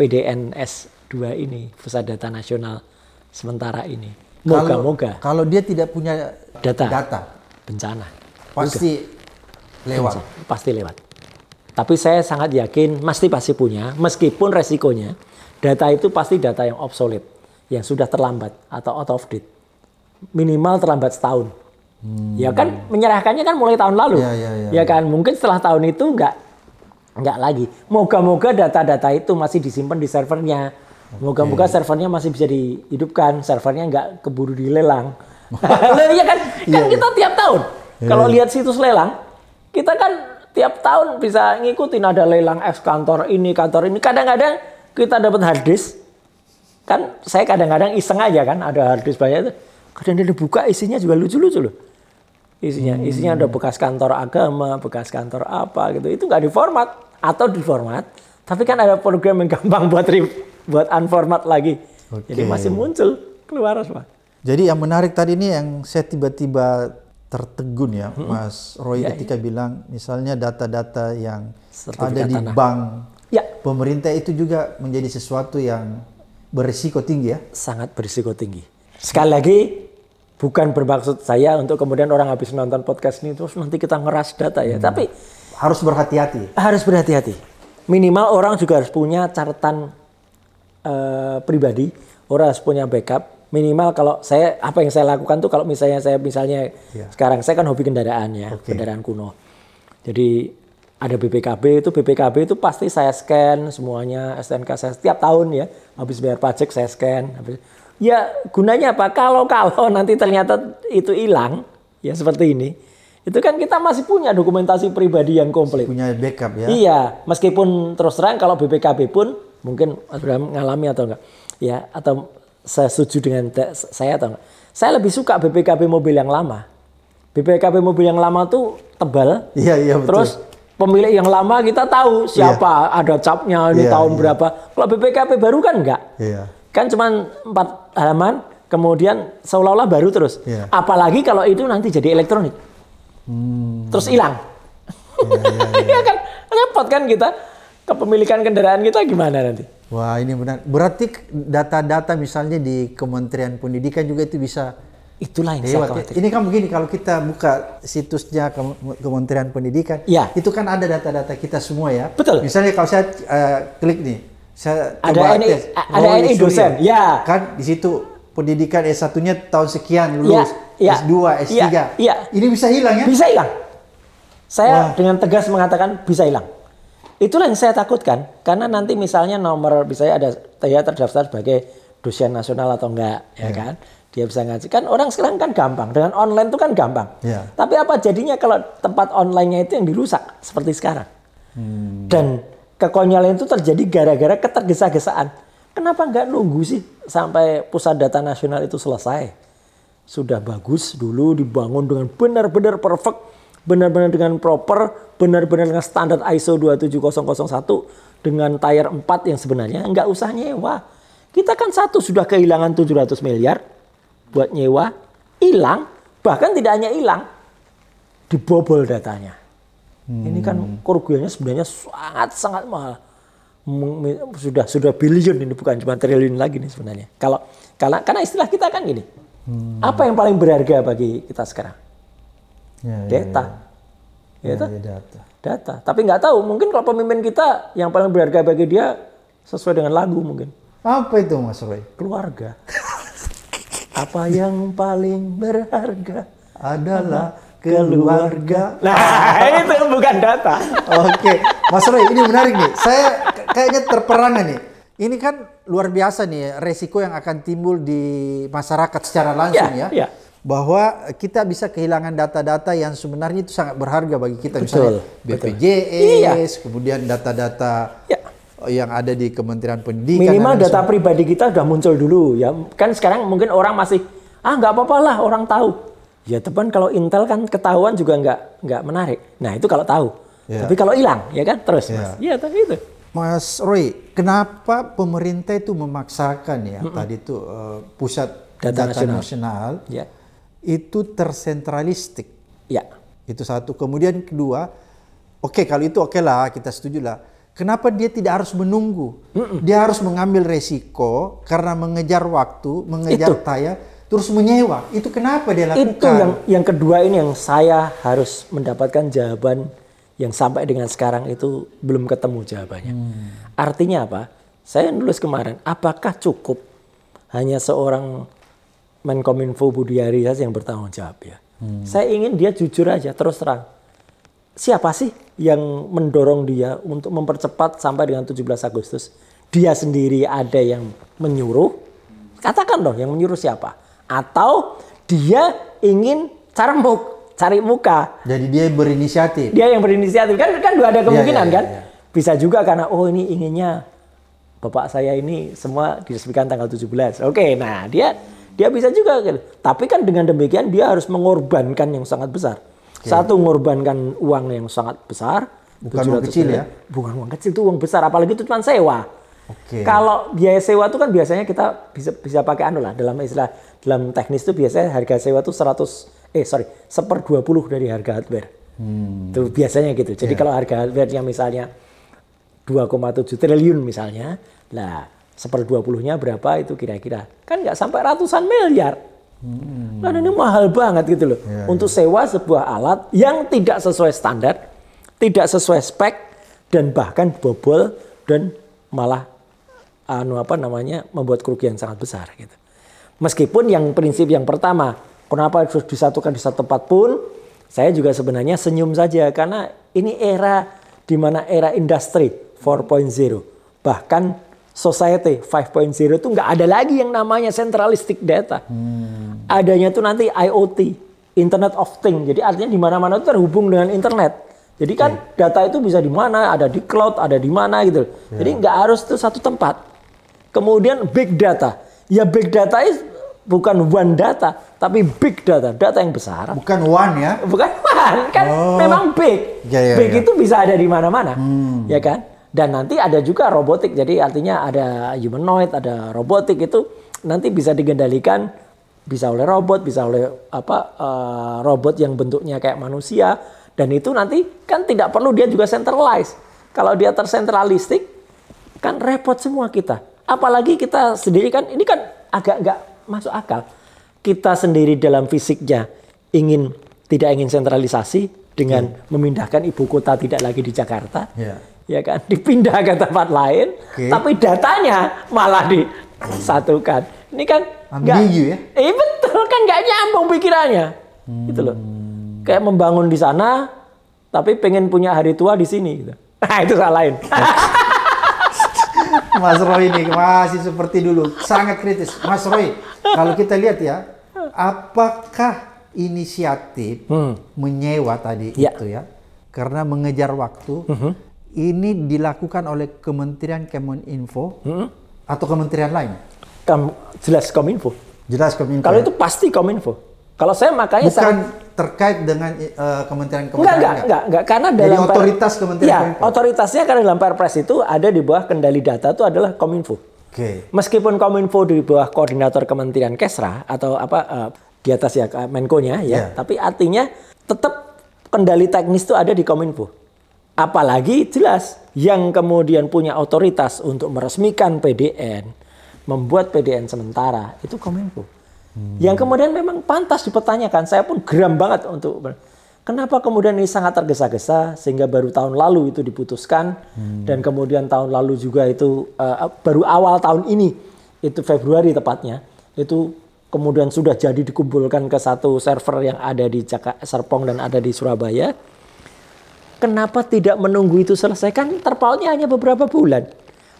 Speaker 1: PDNS 2 ini, Pusat Data Nasional sementara ini.
Speaker 2: Moga-moga. Kalau, kalau dia tidak punya data, data bencana pasti Udah. lewat.
Speaker 1: Bencana. Pasti lewat. Tapi saya sangat yakin pasti pasti punya meskipun resikonya data itu pasti data yang obsolete, yang sudah terlambat atau out of date minimal terlambat setahun. Hmm. Ya kan menyerahkannya kan mulai tahun lalu. Ya, ya, ya. ya kan mungkin setelah tahun itu nggak nggak lagi. Moga-moga data-data itu masih disimpan di servernya. Moga-moga okay. servernya masih bisa dihidupkan. Servernya nggak keburu dilelang. nah, ya kan kan ya, kita iya. tiap tahun. ya, Kalau iya. lihat situs lelang, kita kan tiap tahun bisa ngikutin ada lelang X kantor ini kantor ini. Kadang-kadang kita dapat harddisk. Kan saya kadang-kadang iseng aja kan ada harddisk disk banyak itu kadang dia dibuka isinya juga lucu-lucu loh isinya hmm. isinya ada bekas kantor agama bekas kantor apa gitu itu nggak diformat atau diformat tapi kan ada program yang gampang buat rib, buat unformat lagi okay. jadi masih muncul keluar semua
Speaker 2: jadi yang menarik tadi ini yang saya tiba-tiba tertegun ya hmm. Mas Roy ya, ketika ya. bilang misalnya data-data yang ada di tanah. bank ya. pemerintah itu juga menjadi sesuatu yang berisiko tinggi ya sangat berisiko tinggi sekali lagi bukan bermaksud
Speaker 1: saya untuk kemudian orang habis nonton podcast ini terus nanti kita ngeras data ya. Hmm. Tapi
Speaker 2: harus berhati-hati.
Speaker 1: Harus berhati-hati. Minimal orang juga harus punya catatan uh, pribadi, orang harus punya backup. Minimal kalau saya apa yang saya lakukan tuh kalau misalnya saya misalnya yeah. sekarang saya kan hobi kendaraan ya, okay. kendaraan kuno. Jadi ada BPKB itu BPKB itu pasti saya scan semuanya STNK saya setiap tahun ya habis bayar pajak saya scan habis ya gunanya apa? Kalau-kalau nanti ternyata itu hilang, ya seperti ini, itu kan kita masih punya dokumentasi pribadi yang komplit. punya backup ya. Iya, meskipun terus terang kalau BPKB pun mungkin Abraham ngalami atau enggak, ya atau saya setuju dengan saya atau enggak. Saya lebih suka BPKB mobil yang lama. BPKB mobil yang lama tuh tebal. Iya iya betul. Terus pemilik yang lama kita tahu iya. siapa, iya. ada capnya ini iya, tahun iya. berapa. Kalau BPKB baru kan enggak. Iya Kan cuma empat halaman, kemudian seolah-olah baru terus. Yeah. Apalagi kalau itu nanti jadi elektronik, hmm. terus hilang. Yeah, yeah, yeah. kan repot kan kita
Speaker 2: kepemilikan kendaraan kita gimana nanti? Wah ini benar. Berarti data-data misalnya di Kementerian Pendidikan juga itu bisa itulah yang iya, saya Ini kan begini kalau kita buka situsnya Kementerian Pendidikan, ya. itu kan ada data-data kita semua ya. Betul. Misalnya kalau saya uh, klik nih saya ada ini ada NI dosen. Ya. Kan di situ pendidikan S1-nya tahun sekian ya, lulus. Ya, ya, S2, S3. Ya, ya. Ini bisa hilang ya? Bisa hilang. Saya Wah. dengan tegas mengatakan bisa hilang.
Speaker 1: Itulah yang saya takutkan karena nanti misalnya nomor bisa ada saya terdaftar sebagai dosen nasional atau enggak ya, ya kan dia bisa ngaji kan orang sekarang kan gampang dengan online itu kan gampang Ya. tapi apa jadinya kalau tempat onlinenya itu yang dirusak seperti sekarang hmm. dan kekonyolan itu terjadi gara-gara ketergesa-gesaan. Kenapa nggak nunggu sih sampai pusat data nasional itu selesai? Sudah bagus dulu dibangun dengan benar-benar perfect, benar-benar dengan proper, benar-benar dengan standar ISO 27001 dengan tayar 4 yang sebenarnya nggak usah nyewa. Kita kan satu sudah kehilangan 700 miliar buat nyewa, hilang, bahkan tidak hanya hilang, dibobol datanya. Hmm. Ini kan hmm. kerugiannya sebenarnya sangat sangat mahal. Sudah sudah billion ini bukan cuma triliun lagi nih sebenarnya. Kalau karena karena istilah kita kan gini. Hmm. Apa yang paling berharga bagi kita sekarang?
Speaker 2: Ya, ya data. Ya, ya. ya data. Ya, ya, data.
Speaker 1: Data. Tapi nggak tahu, mungkin kalau pemimpin kita yang paling berharga bagi dia sesuai dengan lagu mungkin.
Speaker 2: Apa itu Mas Roy? Keluarga. Apa yang paling berharga adalah keluarga. Nah, itu bukan data. Oke, Mas Roy, ini menarik nih. Saya kayaknya terperang nih. Ini kan luar biasa nih resiko yang akan timbul di masyarakat secara langsung ya. ya. ya. Bahwa kita bisa kehilangan data-data yang sebenarnya itu sangat berharga bagi kita. Betul, Misalnya BPJS, iya. kemudian data-data ya yang ada di Kementerian Pendidikan. Minimal data pribadi kita
Speaker 1: sudah muncul dulu ya.
Speaker 2: Kan sekarang mungkin orang masih ah nggak apa-apa lah orang tahu. Ya
Speaker 1: teman kalau Intel kan ketahuan juga nggak nggak menarik. Nah itu kalau tahu. Ya. Tapi kalau hilang ya
Speaker 2: kan terus ya. mas. Iya tapi itu. Mas Roy, kenapa pemerintah itu memaksakan ya mm -mm. tadi itu uh, pusat data, data nasional, nasional ya. itu tersentralistik. Ya. Itu satu. Kemudian kedua, oke okay, kalau itu oke okay lah kita setuju lah. Kenapa dia tidak harus menunggu? Mm -mm. Dia harus mengambil resiko karena mengejar waktu, mengejar tayang terus menyewa. Itu kenapa dia lakukan? Itu yang
Speaker 1: yang kedua ini yang saya harus mendapatkan jawaban yang sampai dengan sekarang itu belum ketemu jawabannya. Hmm. Artinya apa? Saya nulis kemarin, apakah cukup hanya seorang Menkominfo Budi Arias yang bertanggung jawab ya? Hmm. Saya ingin dia jujur aja terus terang. Siapa sih yang mendorong dia untuk mempercepat sampai dengan 17 Agustus? Dia sendiri ada yang menyuruh, katakan dong yang menyuruh siapa atau dia ingin carmuk, cari muka. Jadi dia berinisiatif. Dia yang berinisiatif. Kan kan dua ada iya, kemungkinan ya, ya, ya, kan? Iya, iya. Bisa juga karena oh ini inginnya bapak saya ini semua diresmikan tanggal 17. Oke, nah dia dia bisa juga gitu. Tapi kan dengan demikian dia harus mengorbankan yang sangat besar. Oke. Satu mengorbankan uang yang sangat besar. Bukan uang kecil ya? Bukan uang kecil itu uang besar apalagi itu cuma sewa. Oke. Kalau biaya sewa itu kan biasanya kita bisa bisa pakai anu lah dalam istilah dalam teknis itu biasanya harga sewa itu 100 eh sorry, seper 20 dari harga hardware. Hmm. Itu biasanya gitu. Jadi yeah. kalau harga hardware yang misalnya 2,7 triliun misalnya, lah seper 20-nya berapa itu kira-kira. Kan nggak sampai ratusan miliar. Hmm. Nah ini mahal banget gitu loh. Yeah, Untuk yeah. sewa sebuah alat yang tidak sesuai standar, tidak sesuai spek, dan bahkan bobol dan malah anu apa namanya membuat kerugian sangat besar gitu. Meskipun yang prinsip yang pertama, kenapa harus disatukan di satu tempat pun, saya juga sebenarnya senyum saja karena ini era di mana era industri 4.0. Bahkan society 5.0 itu nggak ada lagi yang namanya centralistic data. Hmm. Adanya itu nanti IoT, Internet of thing, Jadi artinya di mana-mana itu terhubung dengan internet. Jadi kan data itu bisa di mana, ada di cloud, ada di mana gitu. Yeah. Jadi ya. nggak harus itu satu tempat. Kemudian big data. Ya big data itu bukan one data tapi big data data yang besar bukan one ya bukan one kan oh. memang big ya, ya, big ya. itu bisa ada di mana-mana hmm. ya kan dan nanti ada juga robotik jadi artinya ada humanoid ada robotik itu nanti bisa dikendalikan bisa oleh robot bisa oleh apa uh, robot yang bentuknya kayak manusia dan itu nanti kan tidak perlu dia juga centralized kalau dia tersentralistik kan repot semua kita apalagi kita sendiri kan ini kan agak nggak masuk akal. Kita sendiri dalam fisiknya ingin tidak ingin sentralisasi dengan hmm. memindahkan ibu kota tidak lagi di Jakarta. Yeah. Ya kan dipindah ke tempat lain, okay. tapi datanya malah disatukan. Ini kan nggak ya? Eh betul kan nggak nyambung pikirannya. Hmm. Gitu loh. Hmm. Kayak membangun di sana tapi pengen punya hari tua di sini gitu.
Speaker 2: Nah, itu salah lain. Mas Roy ini masih seperti dulu, sangat kritis. Mas Roy, kalau kita lihat ya, apakah inisiatif hmm. menyewa tadi ya. itu ya, karena mengejar waktu, uh hmm. -huh. ini dilakukan oleh Kementerian Kemeninfo uh hmm. -huh. atau Kementerian lain? Kam, jelas Kominfo. Jelas Kominfo. Kalau ya. itu pasti Kominfo. Kalau saya makanya bukan saya terkait dengan uh, eh, kementerian kementerian enggak, enggak, enggak, enggak, karena dalam Jadi otoritas kementerian ya, kominfo.
Speaker 1: otoritasnya karena dalam Perpres itu ada di bawah kendali data itu adalah Kominfo. Okay. Meskipun Kominfo di bawah koordinator Kementerian Kesra atau apa uh, di atas ya eh, Menko-nya ya, yeah. tapi artinya tetap kendali teknis itu ada di Kominfo. Apalagi jelas yang kemudian punya otoritas untuk meresmikan PDN, membuat PDN sementara itu Kominfo. Hmm. Yang kemudian memang pantas dipertanyakan. Saya pun geram banget untuk kenapa kemudian ini sangat tergesa-gesa sehingga baru tahun lalu itu diputuskan hmm. dan kemudian tahun lalu juga itu uh, baru awal tahun ini itu Februari tepatnya itu kemudian sudah jadi dikumpulkan ke satu server yang ada di Jaka, Serpong dan ada di Surabaya. Kenapa tidak menunggu itu selesai? Kan terpautnya hanya beberapa bulan.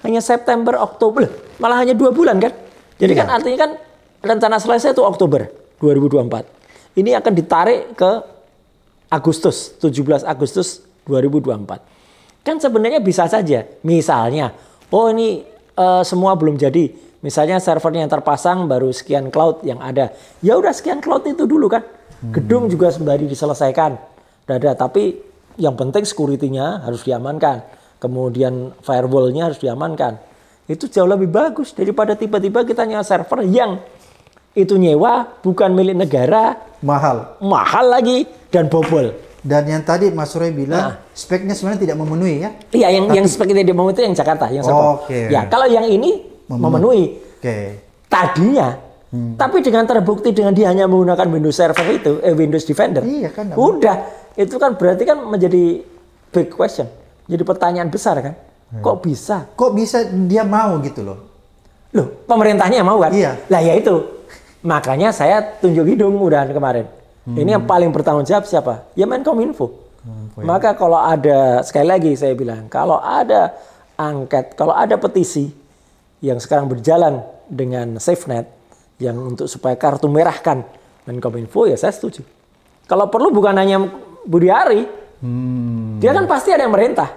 Speaker 1: Hanya September, Oktober, malah hanya dua bulan kan? Jadi kan iya. kan artinya kan rencana selesai itu Oktober 2024. Ini akan ditarik ke Agustus, 17 Agustus 2024. Kan sebenarnya bisa saja, misalnya, oh ini uh, semua belum jadi. Misalnya servernya yang terpasang baru sekian cloud yang ada. Ya udah sekian cloud itu dulu kan. Hmm. Gedung juga sembari diselesaikan. Dada, tapi yang penting security-nya harus diamankan. Kemudian firewall-nya harus diamankan. Itu jauh lebih bagus daripada tiba-tiba
Speaker 2: kita nyewa server yang itu nyewa bukan milik negara mahal mahal lagi dan bobol dan yang tadi Mas Roy bilang nah. speknya sebenarnya tidak memenuhi ya iya yang Tapi... yang spek tidak memenuhi itu yang Jakarta yang oh, oke okay. ya kalau yang ini memenuhi, memenuhi.
Speaker 1: oke okay. tadinya Hmm. Tapi dengan terbukti dengan dia hanya menggunakan Windows Server itu, eh Windows Defender. Iya kan. Udah, itu kan berarti kan menjadi big question. Jadi pertanyaan besar kan. Hmm. Kok bisa? Kok bisa dia mau gitu loh? Loh, pemerintahnya mau kan? Iya. Lah ya itu. Makanya saya tunjuk hidung mudahan kemarin. Hmm. Ini yang hmm. paling bertanggung jawab siapa? Ya Menkominfo. Hmm, ya. Maka kalau ada sekali lagi saya bilang, kalau ada angket, kalau ada petisi yang sekarang berjalan dengan SafeNet yang untuk supaya kartu merahkan Menkominfo ya saya setuju. Kalau perlu bukan hanya Budi Ari, hmm. dia kan pasti ada yang merintah.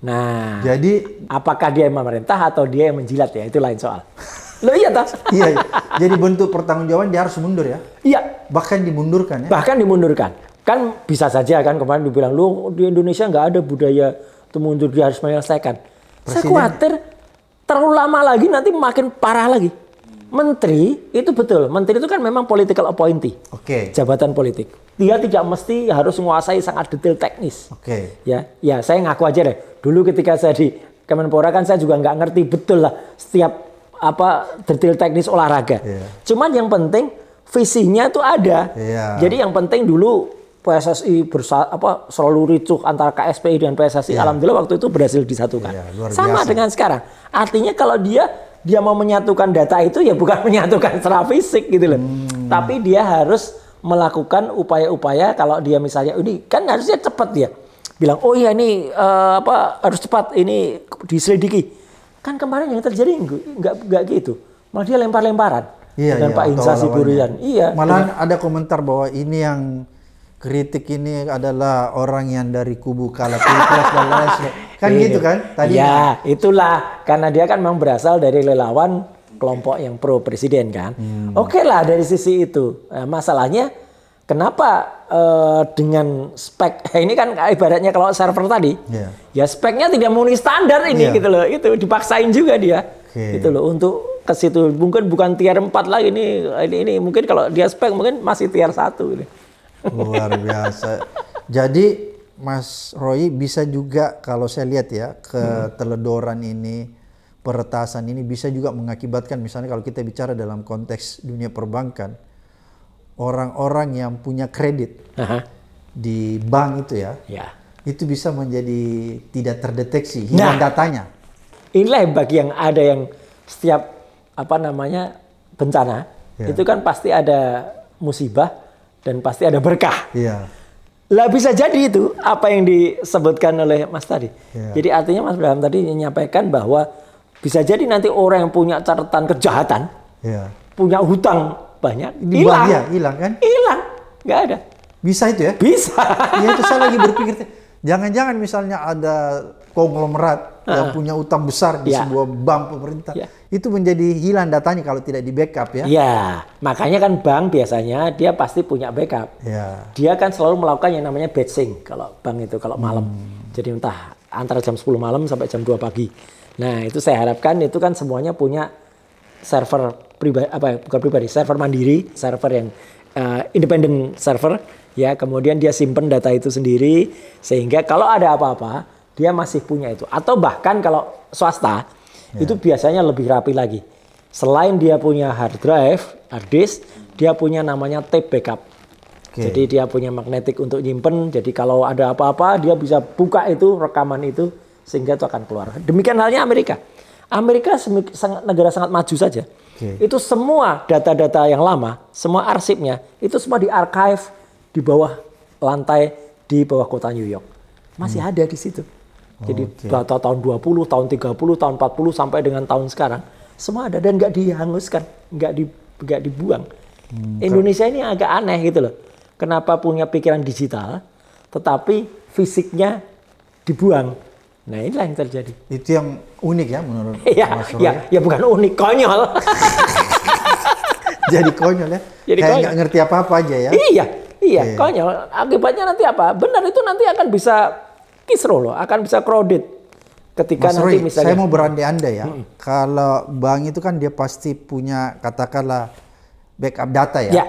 Speaker 1: Nah, jadi apakah dia yang memerintah atau dia yang menjilat ya itu lain soal. loh iya tas? iya, iya. Jadi bentuk pertanggungjawaban dia harus mundur ya? Iya. Bahkan dimundurkan ya? Bahkan dimundurkan. Kan bisa saja kan kemarin dibilang, lu di Indonesia nggak ada budaya itu mundur, dia harus menyelesaikan. Presiden. Saya khawatir terlalu lama lagi nanti makin parah lagi. Menteri itu betul, menteri itu kan memang political appointee. Oke. Okay. Jabatan politik. Dia tidak mesti harus menguasai sangat detail teknis. Oke. Okay. Ya, ya saya ngaku aja deh. Dulu ketika saya di Kemenpora kan saya juga nggak ngerti betul lah setiap apa detail teknis olahraga. Yeah. Cuman yang penting visinya itu ada.
Speaker 2: Yeah. Jadi
Speaker 1: yang penting dulu PSSI bersa apa selalu ricuh antara KSPI dan PSSI. Yeah. Alhamdulillah waktu itu berhasil disatukan. Yeah, Sama dengan sekarang. Artinya kalau dia dia mau menyatukan data itu ya bukan menyatukan secara fisik gitu loh. Hmm. Tapi dia harus melakukan upaya-upaya kalau dia misalnya ini kan harusnya cepat dia ya. bilang oh iya ini uh, apa harus cepat ini diselidiki Kan kemarin yang terjadi nggak nggak gitu. Malah dia
Speaker 2: lempar-lemparan iya, dengan iya, Pak Insa Siburian. Iya. Malah ada komentar bahwa ini yang kritik ini adalah orang yang dari kubu kala pilpres dan lain sebagainya. Kan iya. gitu kan? Tadi ya,
Speaker 1: itulah karena dia kan memang berasal dari lelawan kelompok yang pro presiden kan. Hmm. Oke okay lah dari sisi itu. Eh, masalahnya Kenapa uh, dengan spek ini kan ibaratnya kalau server tadi, yeah. ya speknya tidak memenuhi standar ini yeah. gitu loh, itu dipaksain juga dia, okay. gitu loh untuk ke situ mungkin bukan tier 4 lagi ini ini, ini. mungkin kalau dia spek mungkin masih tier 1 ini gitu.
Speaker 2: Luar biasa. Jadi Mas Roy bisa juga kalau saya lihat ya keteledoran hmm. ini peretasan ini bisa juga mengakibatkan misalnya kalau kita bicara dalam konteks dunia perbankan orang-orang yang punya kredit -huh. di bank itu ya, ya, itu bisa menjadi tidak terdeteksi nah, hilang nah, datanya. Inilah bagi yang ada yang setiap apa namanya bencana ya. itu
Speaker 1: kan pasti ada musibah dan pasti ada berkah. Ya. Lah bisa jadi itu apa yang disebutkan oleh Mas tadi. Ya. Jadi artinya Mas Bram tadi menyampaikan bahwa bisa jadi nanti orang yang punya catatan kejahatan,
Speaker 2: ya. punya hutang banyak hilang. Iya, hilang kan? Hilang. Nggak ada. Bisa itu ya? Bisa. ya itu saya lagi berpikir. Jangan-jangan misalnya ada konglomerat uh -huh. yang punya utang besar di ya. sebuah bank pemerintah. Ya. Itu menjadi hilang datanya kalau tidak di backup ya? ya
Speaker 1: Makanya kan bank biasanya dia pasti punya backup. Ya. Dia kan selalu melakukan yang namanya batching kalau bank itu kalau malam. Hmm. Jadi entah antara jam 10 malam sampai jam 2 pagi. Nah itu saya harapkan itu kan semuanya punya server pribadi apa ya, bukan pribadi server mandiri server yang uh, eh, independen server ya kemudian dia simpen data itu sendiri sehingga kalau ada apa-apa dia masih punya itu atau bahkan kalau swasta yeah. itu biasanya lebih rapi lagi selain dia punya hard drive hard disk dia punya namanya tape backup okay. jadi dia punya magnetik untuk nyimpen jadi kalau ada apa-apa dia bisa buka itu rekaman itu sehingga itu akan keluar demikian halnya Amerika Amerika negara sangat maju saja Okay. Itu semua data-data yang lama, semua arsipnya, itu semua di archive di bawah lantai di bawah kota New York. Masih hmm. ada di situ. Jadi okay. data tahun 20, tahun 30, tahun 40 sampai dengan tahun sekarang semua ada dan nggak dihanguskan, nggak di dibuang. Hmm. Indonesia ini agak aneh gitu loh. Kenapa punya pikiran digital tetapi fisiknya dibuang? Nah inilah
Speaker 2: yang terjadi. Itu yang unik ya menurut ya, Mas Roy. Iya. Ya, ya bukan
Speaker 1: unik, konyol.
Speaker 2: Jadi konyol ya. Jadi Kayak nggak ngerti apa-apa aja ya. Iya,
Speaker 1: iya, e. konyol. Akibatnya nanti apa? Benar itu nanti akan bisa kisro loh, akan bisa crowded.
Speaker 2: Ketika Mas nanti misalnya. saya mau berandai-andai ya. Hmm. Kalau bank itu kan dia pasti punya katakanlah backup data ya. ya.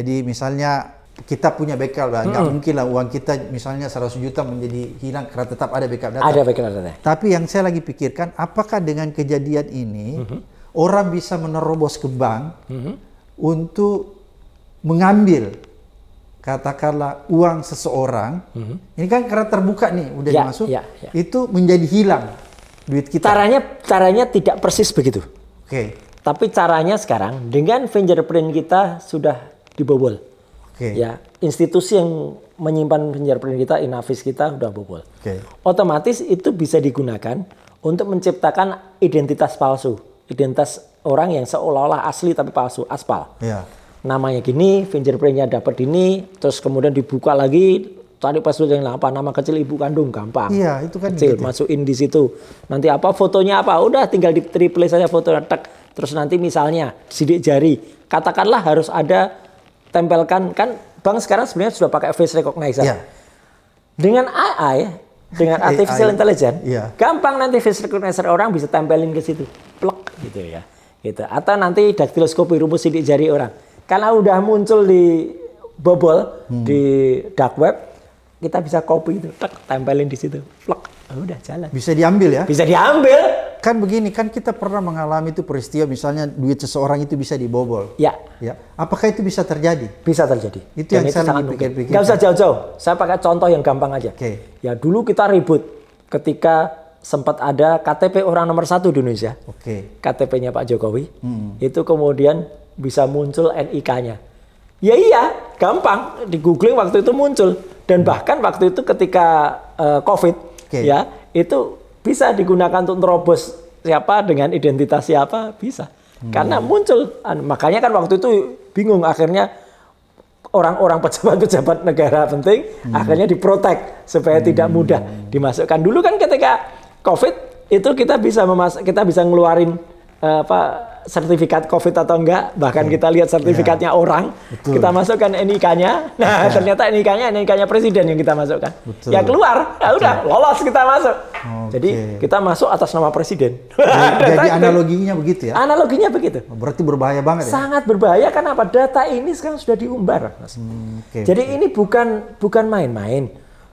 Speaker 2: Jadi misalnya kita punya backup lah, nggak -hmm. mungkin lah uang kita misalnya 100 juta menjadi hilang karena tetap ada backup data. Ada backup data. Tapi yang saya lagi pikirkan, apakah dengan kejadian ini -hmm. orang bisa menerobos ke bank -hmm. untuk mengambil katakanlah uang seseorang, -hmm. ini kan karena terbuka nih udah ya, dimasuk, ya, ya. itu menjadi hilang duit kita. Caranya caranya tidak persis begitu. Oke. Okay. Tapi caranya
Speaker 1: sekarang dengan fingerprint kita sudah dibobol. Okay. Ya, institusi yang menyimpan fingerprint kita, Inavis kita sudah bobol. Okay. Otomatis itu bisa digunakan untuk menciptakan identitas palsu, identitas orang yang seolah-olah asli tapi palsu, aspal. Yeah. Namanya gini, fingerprintnya dapat ini, terus kemudian dibuka lagi, tadi password yang apa nama kecil ibu kandung gampang iya itu kan kecil gitu. masukin di situ nanti apa fotonya apa udah tinggal di triple saja foto tek terus nanti misalnya sidik jari katakanlah harus ada tempelkan kan bank sekarang sebenarnya sudah pakai face recognition. Iya. Yeah. Dengan AI, dengan artificial AI. intelligence, yeah. gampang nanti face recognition orang bisa tempelin ke situ, plek gitu ya. Gitu. Atau nanti daktiloskopi rumus sidik jari orang. Karena udah muncul di bubble hmm. di
Speaker 2: dark web, kita bisa copy itu, tek, tempelin di situ, plek. Oh, udah jalan. Bisa diambil ya? Bisa diambil kan begini kan kita pernah mengalami itu peristiwa misalnya duit seseorang itu bisa dibobol. Ya. Ya. Apakah itu bisa terjadi? Bisa terjadi. Itu Dan yang itu saya sangat pikir-pikir. Gak usah jauh-jauh.
Speaker 1: Saya pakai contoh yang gampang aja. Oke. Okay. Ya dulu kita ribut ketika sempat ada KTP orang nomor satu di Indonesia. Oke. Okay. KTP-nya Pak Jokowi. Hmm. Itu kemudian bisa muncul NIK-nya. Ya iya, gampang. Di googling waktu itu muncul. Dan hmm. bahkan waktu itu ketika uh, COVID, okay. ya itu bisa digunakan untuk terobos siapa dengan identitas siapa bisa hmm. karena muncul anu, makanya kan waktu itu bingung akhirnya orang-orang pejabat-pejabat negara penting hmm. akhirnya diprotek supaya hmm. tidak mudah dimasukkan dulu kan ketika covid itu kita bisa memas kita bisa ngeluarin eh, apa sertifikat COVID atau enggak, bahkan hmm. kita lihat sertifikatnya ya. orang, Betul. kita masukkan NIK-nya, nah ya. ternyata NIK-nya nik presiden yang kita masukkan, Betul. ya keluar, nah, udah lolos kita masuk. Okay. Jadi kita masuk atas nama presiden. Jadi, jadi analoginya begitu ya? Analoginya begitu. Berarti berbahaya banget ya? Sangat berbahaya karena apa? Data ini sekarang sudah diumbar, Hmm, okay, jadi okay. ini bukan bukan main-main,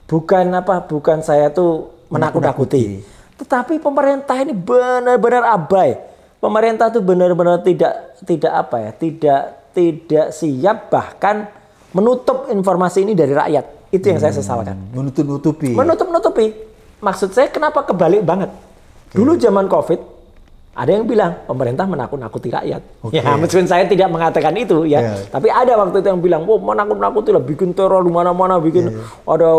Speaker 1: bukan apa, bukan saya tuh menakut-nakuti, tetapi pemerintah ini benar-benar abai pemerintah tuh benar-benar tidak tidak apa ya, tidak tidak siap bahkan menutup informasi ini dari rakyat. Itu yang hmm, saya sesalkan.
Speaker 2: Menutup-nutupi.
Speaker 1: Menutup-nutupi. Maksud saya kenapa kebalik banget? Okay. Dulu hmm. zaman Covid ada yang bilang pemerintah menakut-nakuti rakyat.
Speaker 2: Okay. Ya, meskipun
Speaker 1: saya tidak mengatakan itu ya, yeah. tapi ada waktu itu yang bilang, "Wah, oh, menakut-nakuti lah bikin teror di mana-mana, bikin yeah, ya. ada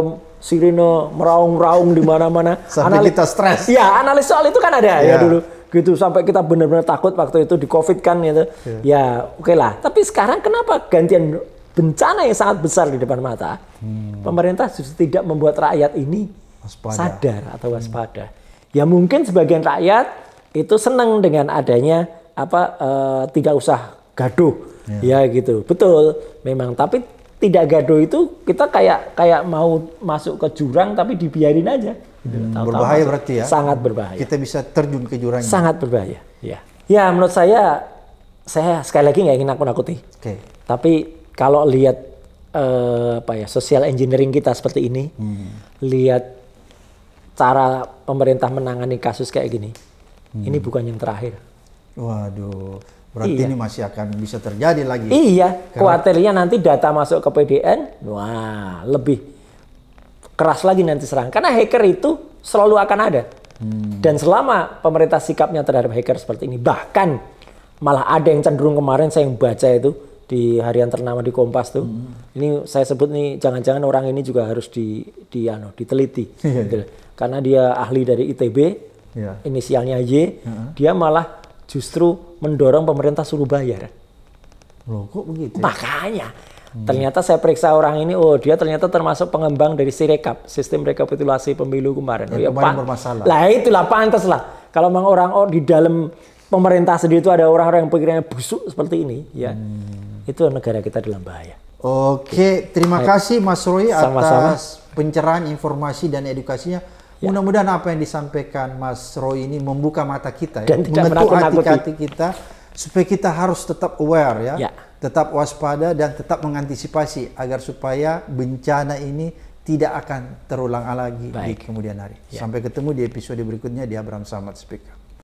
Speaker 1: sirine meraung-raung di mana-mana." Sampai analis, stres. Ya, analis soal itu kan ada yeah. ya dulu gitu sampai kita benar-benar takut waktu itu di covid kan gitu yeah. ya oke okay lah tapi sekarang kenapa gantian bencana yang sangat besar di depan mata hmm. pemerintah justru tidak membuat rakyat ini waspada. sadar atau hmm. waspada hmm. ya mungkin sebagian rakyat itu senang dengan adanya apa uh, tidak usah gaduh yeah. ya gitu betul memang tapi tidak gaduh itu kita kayak kayak mau masuk ke jurang tapi dibiarin aja
Speaker 2: Gitu. hmm, tahu berbahaya berarti ya? Sangat berbahaya. Kita bisa terjun ke jurang. Sangat berbahaya. Ya.
Speaker 1: Ya menurut saya, saya sekali lagi nggak ingin aku nakuti Oke. Okay. Tapi kalau lihat eh, apa ya social engineering kita seperti ini, hmm. lihat cara pemerintah menangani kasus kayak gini, hmm. ini bukan yang terakhir.
Speaker 2: Waduh, berarti iya. ini masih akan bisa terjadi lagi. Iya, Kuartelnya
Speaker 1: nanti data masuk ke PDN,
Speaker 2: wah
Speaker 1: lebih keras lagi nanti serang. Karena hacker itu selalu akan ada. Hmm. Dan selama pemerintah sikapnya terhadap hacker seperti ini, bahkan malah ada yang cenderung kemarin saya yang baca itu di harian ternama di Kompas tuh. Hmm. Ini saya sebut nih jangan-jangan orang ini juga harus di di ano diteliti. Iya, iya. Gitu. Karena dia ahli dari ITB, yeah. inisialnya Y, Yeah. dia malah justru mendorong pemerintah suruh bayar.
Speaker 2: Loh, kok begitu? Ya?
Speaker 1: Makanya Hmm. Ternyata saya periksa orang ini, oh dia ternyata termasuk pengembang dari Sirekap, sistem rekapitulasi pemilu kemarin. Ya, oh, iya, kemarin bermasalah. Lah itulah pantas lah. Kalau memang orang oh, di dalam pemerintah sendiri itu ada orang-orang yang pikirannya busuk seperti ini, ya hmm. itu negara kita dalam bahaya. Oke, terima kasih
Speaker 2: Mas Roy Sama -sama. atas pencerahan informasi dan edukasinya. Ya. Mudah-mudahan apa yang disampaikan Mas Roy ini membuka mata kita, ya. dan mengetuk hati-hati kita supaya kita harus tetap aware ya. ya tetap waspada dan tetap mengantisipasi agar supaya bencana ini tidak akan terulang lagi Baik. di kemudian hari. Ya. Sampai ketemu di episode berikutnya di Abraham Samad Speak